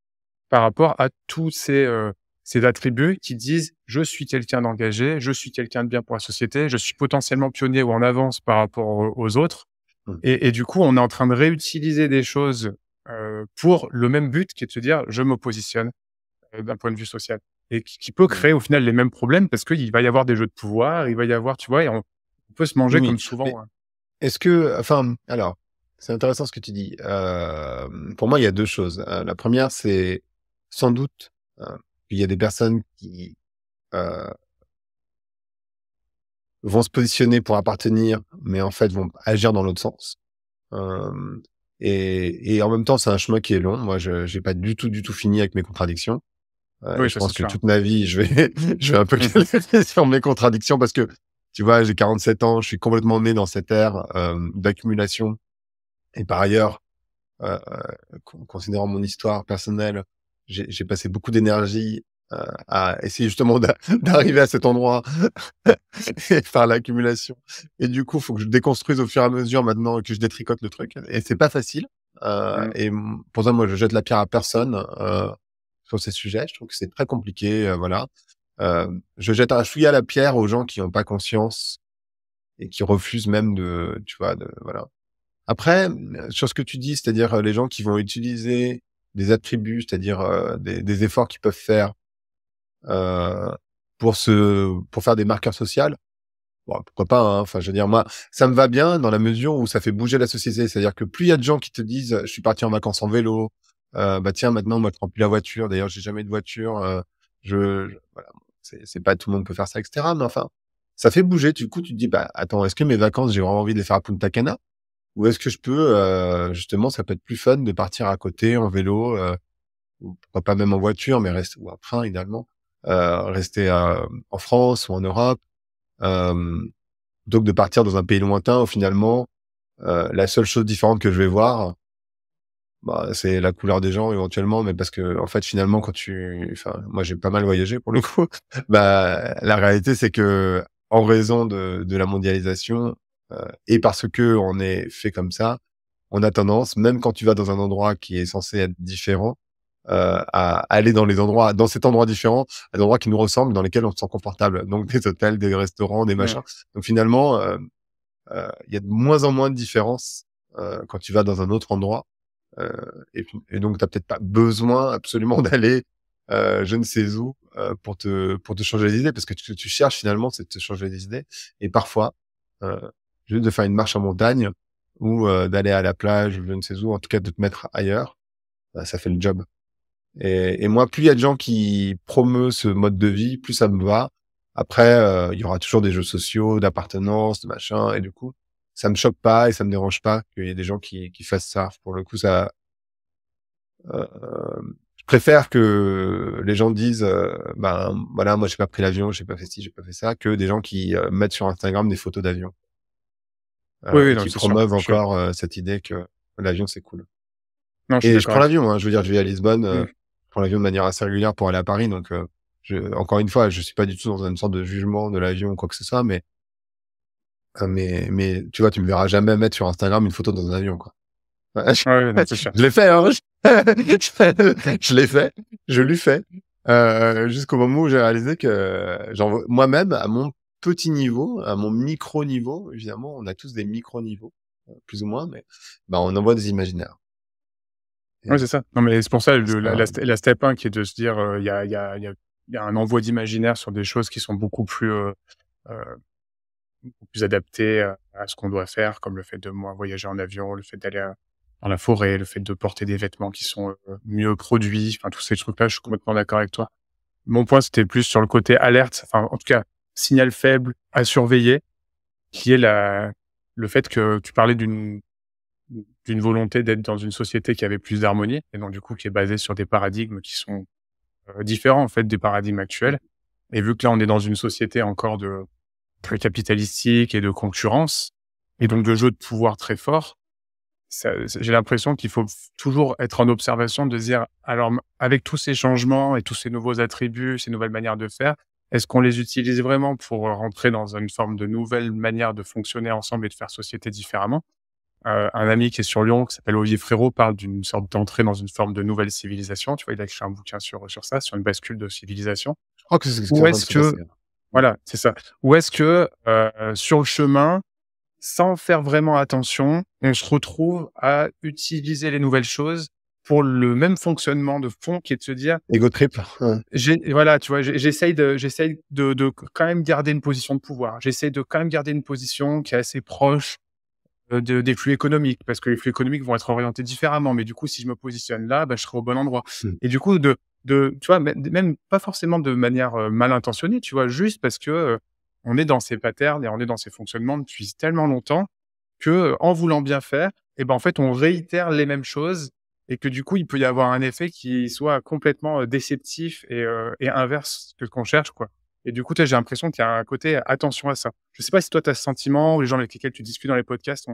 par rapport à tous ces, euh, ces attributs qui disent je suis quelqu'un d'engagé, je suis quelqu'un de bien pour la société, je suis potentiellement pionnier ou en avance par rapport aux, autres. Mmh. Et, du coup, on est en train de réutiliser des choses euh, pour le même but qui est de se dire je m'oppositionne euh, d'un point de vue social et qui, peut mmh. créer au final les mêmes problèmes parce qu'il va y avoir des jeux de pouvoir, il va y avoir, tu vois, et on, peut se manger comme souvent. Hein. Est-ce que, enfin, alors, c'est intéressant ce que tu dis. pour moi, il y a deux choses. la première, c'est sans doute. Euh, il y a des personnes qui euh, vont se positionner pour appartenir, mais en fait vont agir dans l'autre sens. Euh, et, en même temps, c'est un chemin qui est long. Moi, je n'ai pas du tout, du tout fini avec mes contradictions. je pense que toute ma vie, je vais, je vais un peu sur mes contradictions parce que, tu vois, j'ai 47 ans, je suis complètement né dans cette ère d'accumulation. Et par ailleurs, considérant mon histoire personnelle, j'ai passé beaucoup d'énergie euh, à essayer justement d'arriver à cet endroit et faire l'accumulation. Et du coup, faut que je déconstruise au fur et à mesure maintenant que je détricote le truc. Et c'est pas facile. Euh, mmh. Et pour moi, je jette la pierre à personne euh, sur ces sujets. Je trouve que c'est très compliqué. Euh, voilà. Euh, je jette un chouïa à la pierre aux gens qui n'ont pas conscience et qui refusent même de, tu vois, de, voilà. Après, sur ce que tu dis, c'est-à-dire les gens qui vont utiliser des attributs, c'est-à-dire euh, des, efforts qu'ils peuvent faire euh, pour se pour faire des marqueurs sociaux. pourquoi pas hein. Enfin, je veux dire, moi, ça me va bien dans la mesure où ça fait bouger la société. C'est-à-dire que plus il y a de gens qui te disent, je suis parti en vacances en vélo. Euh, bah tiens, maintenant, moi, je prends plus la voiture. D'ailleurs, j'ai jamais de voiture. Euh, je, je voilà, c'est pas tout le monde peut faire ça, etc. Mais enfin, ça fait bouger. Du coup, tu te dis, bah attends, est-ce que mes vacances, j'ai vraiment envie de les faire à Punta Cana ou est-ce que je peux, euh, justement, ça peut être plus fun de partir à côté en vélo, euh, pas même en voiture, mais reste ou en train idéalement, euh, rester en France ou en Europe, euh, donc de partir dans un pays lointain où finalement euh, la seule chose différente que je vais voir, bah, c'est la couleur des gens éventuellement, mais parce que en fait finalement quand tu, enfin moi j'ai pas mal voyagé pour le coup, bah la réalité c'est que en raison de, de la mondialisation, euh, et parce que on est fait comme ça, on a tendance, même quand tu vas dans un endroit qui est censé être différent, euh, à aller dans les endroits, dans cet endroit différent, à des endroits qui nous ressemblent, dans lesquels on se sent confortable. Donc des hôtels, des restaurants, des machins. Donc finalement, euh, il y a de moins en moins de différences quand tu vas dans un autre endroit. Et, donc t'as peut-être pas besoin absolument d'aller je ne sais où pour te pour te changer idées, parce que tu, tu cherches finalement c'est de te changer idées Et parfois, juste de faire une marche en montagne ou euh, d'aller à la plage, je ne sais où, en tout cas de te mettre ailleurs, bah, ça fait le job. Et, et moi, plus il y a de gens qui promeuvent ce mode de vie, plus ça me va. Après, euh, il y aura toujours des jeux sociaux, d'appartenance, de machin, et du coup, ça me choque pas et ça me dérange pas qu'il y ait des gens qui, qui fassent ça. Pour le coup, ça, euh, je préfère que les gens disent, ben voilà, moi j'ai pas pris l'avion, j'ai pas fait ci, j'ai pas fait ça, que des gens qui mettent sur Instagram des photos d'avion. Euh, oui, qui promeuvent encore euh, cette idée que l'avion c'est cool. et je prends l'avion, hein, je veux dire, je vais à Lisbonne, euh, mmh. je prends l'avion de manière assez régulière pour aller à Paris. Donc, encore une fois, je suis pas du tout dans une sorte de jugement de l'avion ou quoi que ce soit, mais, mais, mais tu vois, tu me verras jamais mettre sur Instagram une photo dans un avion, quoi. je, l'ai fait, je, l'ai fait, je l'ai fait, jusqu'au moment où j'ai réalisé que, moi-même, à mon petit niveau, à mon micro niveau, évidemment, on a tous des micro niveaux, euh, plus ou moins, mais bah, on envoie des imaginaires. Oui, c'est ça. Non, mais c'est pour ça, la, step 1 qui est de se dire, il y, a, un envoi d'imaginaire sur des choses qui sont beaucoup plus, euh, euh, plus adaptées à ce qu'on doit faire, comme le fait de moins voyager en avion, le fait d'aller dans la forêt, le fait de porter des vêtements qui sont mieux produits, enfin, tous ces trucs-là, je suis complètement d'accord avec toi. Mon point, c'était plus sur le côté alerte, en tout cas, signal faible à surveiller, qui est la, le fait que tu parlais d'une volonté d'être dans une société qui avait plus d'harmonie et donc du coup qui est basée sur des paradigmes qui sont euh, différents en fait des paradigmes actuels. Et vu que là on est dans une société encore de très capitalistique et de concurrence et donc de jeu de pouvoir très fort, j'ai l'impression qu'il faut toujours être en observation de dire alors avec tous ces changements et tous ces nouveaux attributs, ces nouvelles manières de faire, est-ce qu'on les utilise vraiment pour rentrer dans une forme de nouvelle manière de fonctionner ensemble et de faire société différemment euh, Un ami qui est sur Lyon, qui s'appelle Olivier Frérot, parle d'une sorte d'entrée dans une forme de nouvelle civilisation. Tu vois, il a écrit un bouquin sur, sur ça, sur une bascule de civilisation. Je que est-ce que... Voilà, c'est ça. Ou est-ce que euh, sur le chemin, sans faire vraiment attention, on se retrouve à utiliser les nouvelles choses pour le même fonctionnement de fond qui est de se dire ego trip. voilà, tu vois, j'essaye de, de, quand même garder une position de pouvoir. J'essaye de quand même garder une position qui est assez proche euh, des flux économiques parce que les flux économiques vont être orientés différemment. Mais du coup, si je me positionne là, bah, je serai au bon endroit. Mm. Et du coup, de, de, tu vois, même pas forcément de manière euh, mal intentionnée, tu vois, juste parce que euh, on est dans ces patterns et on est dans ces fonctionnements depuis tellement longtemps que, en voulant bien faire, et eh ben en fait on réitère les mêmes choses et que du coup, il peut y avoir un effet qui soit complètement déceptif et, inverse que ce qu'on cherche, quoi. Et du coup, j'ai l'impression qu'il y a un côté attention à ça. Je sais pas si toi, tu as ce sentiment, ou les gens avec lesquels tu discutes dans les podcasts,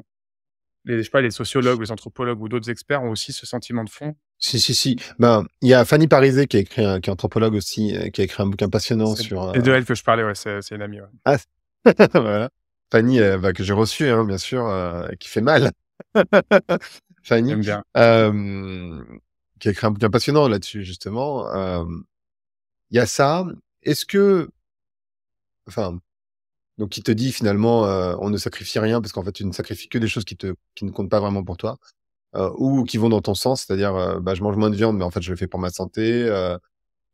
les, je sais pas, les sociologues, les anthropologues ou d'autres experts ont aussi ce sentiment de fond. Si, si, si. Ben, il y a Fanny Parizé qui, a écrit, qui est anthropologue aussi, euh, qui a écrit un bouquin passionnant sur. Et de euh elle que je parlais, ouais, c'est une amie. Ah, voilà. Fanny, euh, bah, que j'ai reçue, hein, bien sûr, qui fait mal. Fanny, euh, qui a écrit un bouquin passionnant là-dessus, justement. Euh, il y a ça. Est-ce que, enfin, donc il te dit finalement, euh, on ne sacrifie rien parce qu'en fait, tu ne sacrifies que des choses qui, te, qui ne comptent pas vraiment pour toi ou qui vont dans ton sens, c'est-à-dire, bah, je mange moins de viande, mais en fait, je le fais pour ma santé.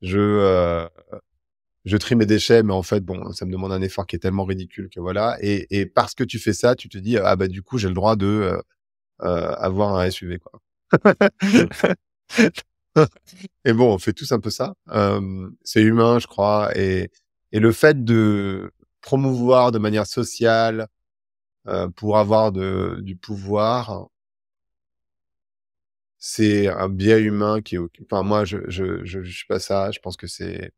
je je trie mes déchets, mais en fait, bon, ça me demande un effort qui est tellement ridicule que voilà. Et, et parce que tu fais ça, tu te dis, ah bah du coup, j'ai le droit de euh, avoir un SUV. Quoi. et bon, on fait tous un peu ça. Euh, c'est humain, je crois. Et, et le fait de promouvoir de manière sociale euh, pour avoir de, du pouvoir, c'est un biais humain qui est enfin moi je je je, suis pas ça je pense que c'est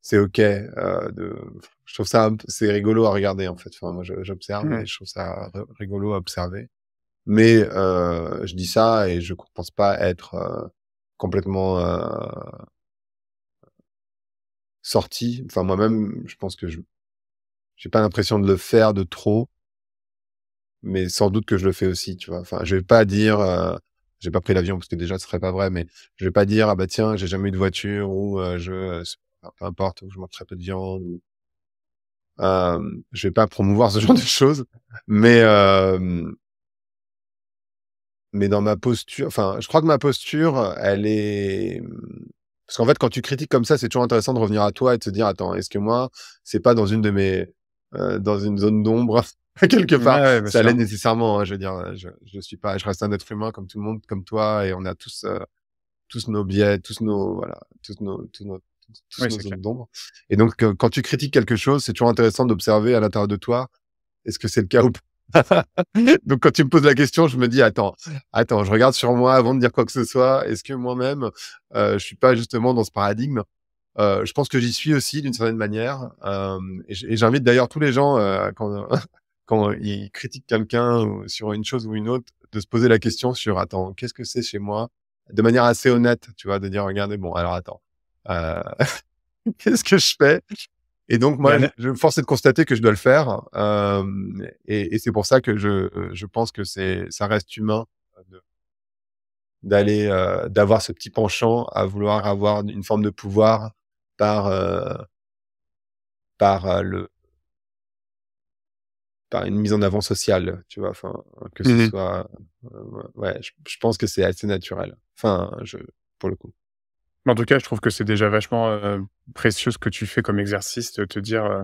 c'est ok de je trouve ça c'est rigolo à regarder en fait enfin moi j'observe et je trouve ça rigolo à observer mais euh, je dis ça et je ne pense pas être euh, complètement euh, sorti. Enfin, moi-même, je pense que je j'ai pas l'impression de le faire de trop, mais sans doute que je le fais aussi. Tu vois. Enfin, je vais pas dire euh, j'ai pas pris l'avion parce que déjà ce serait pas vrai, mais je vais pas dire ah bah tiens j'ai jamais eu de voiture ou euh, je peu importe ou je mange très peu de viande. Ou... je vais pas promouvoir ce genre de choses, mais mais dans ma posture, enfin, je crois que ma posture, elle est. Parce qu'en fait, quand tu critiques comme ça, c'est toujours intéressant de revenir à toi et de se dire attends, est-ce que moi, c'est pas dans une de mes. Euh, dans une zone d'ombre quelque part. ça l'est nécessairement. Hein, je veux dire, je, suis pas, je reste un être humain comme tout le monde, comme toi, et on a tous euh, tous nos biais, tous nos voilà, tous nos tous nos, zones d'ombre. Et donc, euh, quand tu critiques quelque chose, c'est toujours intéressant d'observer à l'intérieur de toi, est-ce que c'est le cas ou pas Donc, quand tu me poses la question, je me dis, attends, attends, je regarde sur moi avant de dire quoi que ce soit. Est-ce que moi-même, euh, je suis pas justement dans ce paradigme euh, Je pense que j'y suis aussi d'une certaine manière. Euh, et j'invite d'ailleurs tous les gens euh, quand ils critiquent quelqu'un sur une chose ou une autre, de se poser la question sur attends, qu'est-ce que c'est chez moi De manière assez honnête, tu vois, de dire regardez, bon, alors attends, qu'est-ce que je fais et donc, moi, je, me force de constater que je dois le faire. Euh, et, c'est pour ça que je, euh, je pense que c'est, ça reste humain d'aller, euh, d'avoir ce petit penchant à vouloir avoir une forme de pouvoir par, par le, par une mise en avant sociale, tu vois. Enfin, que ce mmh ouais, je, je pense que c'est assez naturel. Enfin, je, pour le coup en tout cas, je trouve que c'est déjà vachement euh, précieux ce que tu fais comme exercice, de te dire, euh,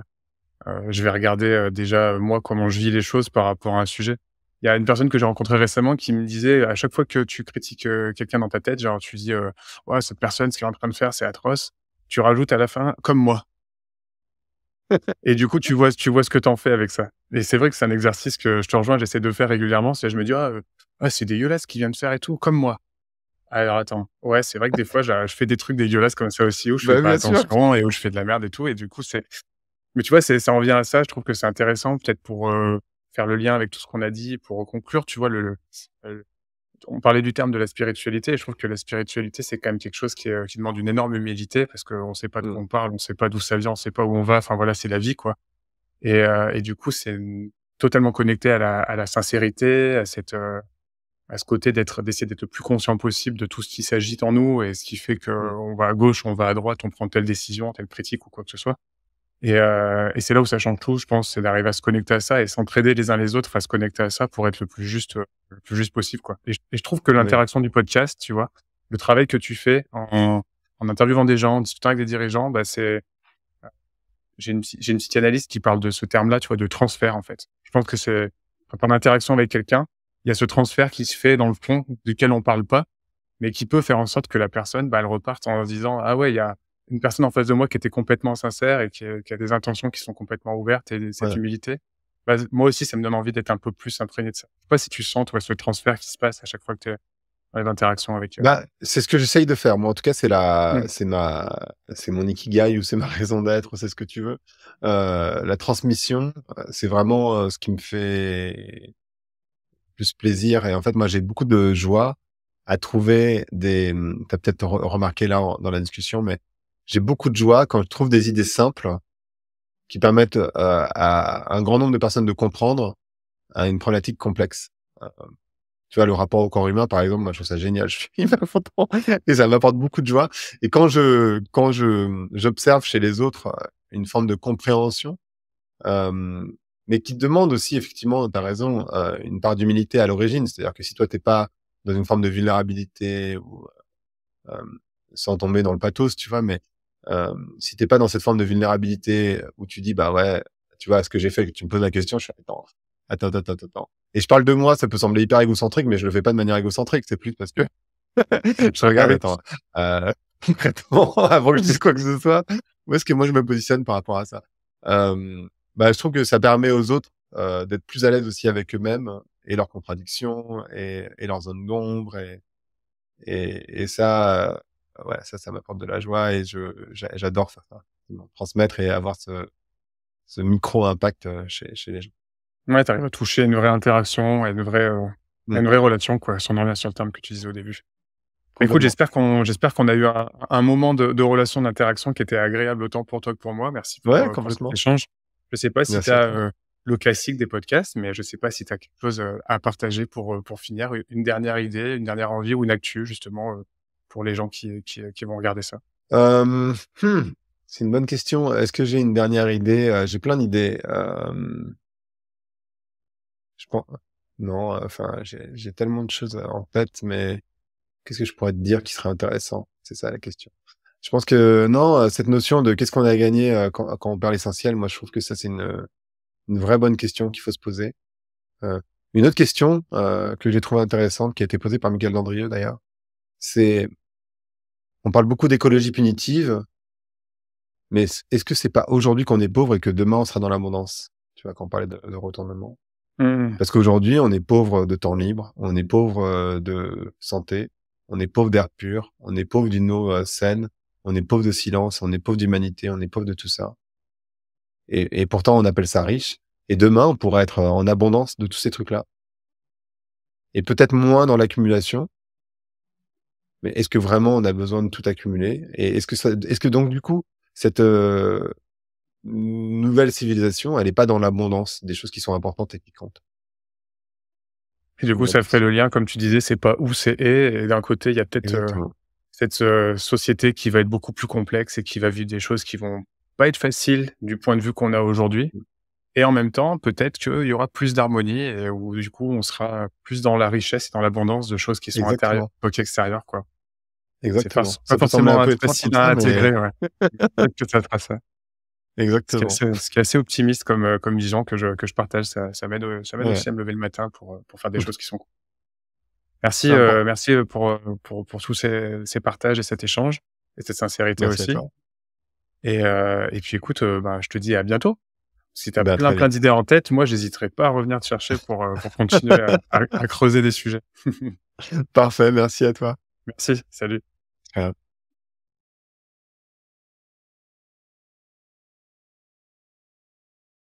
euh, je vais regarder déjà moi comment je vis les choses par rapport à un sujet. Il y a une personne que j'ai rencontrée récemment qui me disait, à chaque fois que tu critiques quelqu'un dans ta tête, genre tu dis, ouais, cette personne, ce qu'elle est en train de faire, c'est atroce, tu rajoutes à la fin, comme moi. Et du coup, tu vois, tu vois ce que t'en fais avec ça. Et c'est vrai que c'est un exercice que je te rejoins, j'essaie de faire régulièrement. C'est je me dis, ah, ah, c'est dégueulasse ce qu'il vient de faire et tout, comme moi. Alors attends, ouais, c'est vrai que des fois, je, fais des trucs dégueulasses comme ça aussi, où je fais bah, pas attention et où je fais de la merde et tout. Et du coup, c'est. Mais tu vois, ça en vient à ça. Je trouve que c'est intéressant, peut-être pour euh, faire le lien avec tout ce qu'on a dit, pour conclure. Tu vois, le, euh, on parlait du terme de la spiritualité. Et je trouve que la spiritualité, c'est quand même quelque chose qui, qui demande une énorme humilité parce qu'on ne sait pas de mmh. quoi on parle, on ne sait pas d'où ça vient, on ne sait pas où on va. Enfin voilà, c'est la vie, quoi. Et, euh, et du coup, c'est totalement connecté à la, à la sincérité, à cette, à ce côté d'être d'essayer d'être le plus conscient possible de tout ce qui s'agite en nous et ce qui fait que mmh. on va à gauche, on va à droite, on prend telle décision, telle pratique ou quoi que ce soit. Euh, et, c'est là où ça change tout, je pense, c'est d'arriver à se connecter à ça et s'entraider les uns les autres à se connecter à ça pour être le plus juste, euh, le plus juste possible, quoi. Et je, trouve que l'interaction du podcast, tu vois, le travail que tu fais en, interviewant des gens, en discutant avec des dirigeants, bah c'est euh, j'ai une, j'ai une psychanalyste qui parle de ce terme-là, tu vois, de transfert en fait. Je pense que c'est par interaction avec quelqu'un, il y a ce transfert qui se fait dans le fond duquel on parle pas, mais qui peut faire en sorte que la personne, bah, elle reparte en disant ah ouais, il y a une personne en face de moi qui était complètement sincère et qui, euh, a des intentions qui sont complètement ouvertes et cette humilité. Bah, moi aussi, ça me donne envie d'être un peu plus imprégné de ça. Je sais pas si tu sens toi ce transfert qui se passe à chaque fois que tu es dans avec. Euh, bah, c'est ce que j'essaye de faire. Moi, en tout cas, c'est la, mmh. c'est ma, c'est mon ikigai ou c'est ma raison d'être, c'est ce que tu veux. Euh, la transmission, euh, c'est vraiment ce qui me fait plus plaisir. Et en fait, moi, j'ai beaucoup de joie à trouver des. Tu as peut-être remarqué là dans la discussion, mais j'ai beaucoup de joie quand je trouve des idées simples qui permettent euh, à un grand nombre de personnes de comprendre euh, une problématique complexe. Euh, tu vois, le rapport au corps humain, par exemple, moi, je trouve ça génial. Je suis et ça m'apporte beaucoup de joie. Et quand je, quand je, j'observe chez les autres une forme de compréhension, euh, mais qui demande aussi, effectivement, tu as raison, euh, une part d'humilité à l'origine. C'est-à-dire que si toi, t'es pas dans une forme de vulnérabilité euh, euh, sans tomber dans le pathos, tu vois, mais euh, si t'es pas dans cette forme de vulnérabilité où tu dis, bah ouais, tu vois, ce que j'ai fait, que tu me poses la question, je suis attends, attends, attends, attends, attends. Et je parle de moi, ça peut sembler hyper égocentrique, mais je le fais pas de manière égocentrique, c'est plus parce que je regarde, ah attends, euh, avant que je dise quoi que ce soit, où est-ce que moi je me positionne par rapport à ça? Euh, bah, je trouve que ça permet aux autres euh, d'être plus à l'aise aussi avec eux-mêmes et leurs contradictions et, et leurs zones d'ombre et, et, et ça, ouais, ça, ça m'apporte de la joie et je, j'adore faire ça, transmettre et avoir ce, ce micro-impact euh, chez, chez les gens. Ouais, t'arrives à toucher une vraie interaction et une vraie, euh, mmh. une vraie relation, quoi, si on en vient sur le terme que tu disais au début. Écoute, j'espère qu'on j'espère qu'on a eu un, moment de, de relation d'interaction qui était agréable autant pour toi que pour moi. Merci pour, ouais, euh, échange. Je sais pas si tu as euh, le classique des podcasts, mais je sais pas si tu as quelque chose euh, à partager pour, euh, pour finir, une dernière idée, une dernière envie ou une actu, justement, pour les gens qui, qui, vont regarder ça. Hmm, c'est une bonne question. Est-ce que j'ai une dernière idée J'ai plein d'idées. je pense. Non, enfin, j'ai tellement de choses en tête, mais qu'est-ce que je pourrais te dire qui serait intéressant C'est ça la question. Je pense que non, euh, cette notion de qu'est-ce qu'on a gagné euh, quand, quand, on perd l'essentiel, moi je trouve que ça c'est une, euh, une vraie bonne question qu'il faut se poser. une autre question que j'ai trouvée intéressante, qui a été posée par Miguel Dandrieux d'ailleurs, c'est on parle beaucoup d'écologie punitive, mais est-ce que c'est pas aujourd'hui qu'on est pauvre et que demain on sera dans l'abondance Tu vois, quand on parlait de, retournement. Mmh. Parce qu'aujourd'hui, on est pauvre de temps libre, on est pauvre de santé, on est pauvre d'air pur, on est pauvre d'une eau saine, on est pauvre de silence, on est pauvre d'humanité, on est pauvre de tout ça. Et, pourtant, on appelle ça riche. Et demain, on pourrait être en abondance de tous ces trucs-là. Et peut-être moins dans l'accumulation. Mais est-ce que vraiment on a besoin de tout accumuler Et est-ce que, est-ce que donc du coup, cette euh, nouvelle civilisation, elle n'est pas dans l'abondance des choses qui sont importantes et qui comptent et du coup, ça ferait le lien, comme tu disais, c'est pas où, c'est et. d'un côté, il y a peut-être euh, cette euh, société qui va être beaucoup plus complexe et qui va vivre des choses qui vont pas être faciles du point de vue qu'on a aujourd'hui. Et en même temps, peut-être qu'il y aura plus d'harmonie et où du coup on sera plus dans la richesse et dans l'abondance de choses qui sont intérieures, pas qu'extérieures, quoi. Exactement. Pas, forcément un facile à intégrer, Exactement. Ce qui, est assez, optimiste comme, euh, comme vision que je, que je partage, ça, m'aide, ça aussi à me lever le matin pour, euh, pour faire des choses qui sont cool. Merci, euh, merci euh, euh, pour, tous ces, partages et cet échange et cette sincérité aussi. Et, et puis écoute, bah, je te dis à bientôt. Si tu as bah, plein, plein d'idées en tête, moi, j'hésiterai pas à revenir te chercher pour, continuer à, creuser des sujets. Parfait, merci à toi. Merci, salut.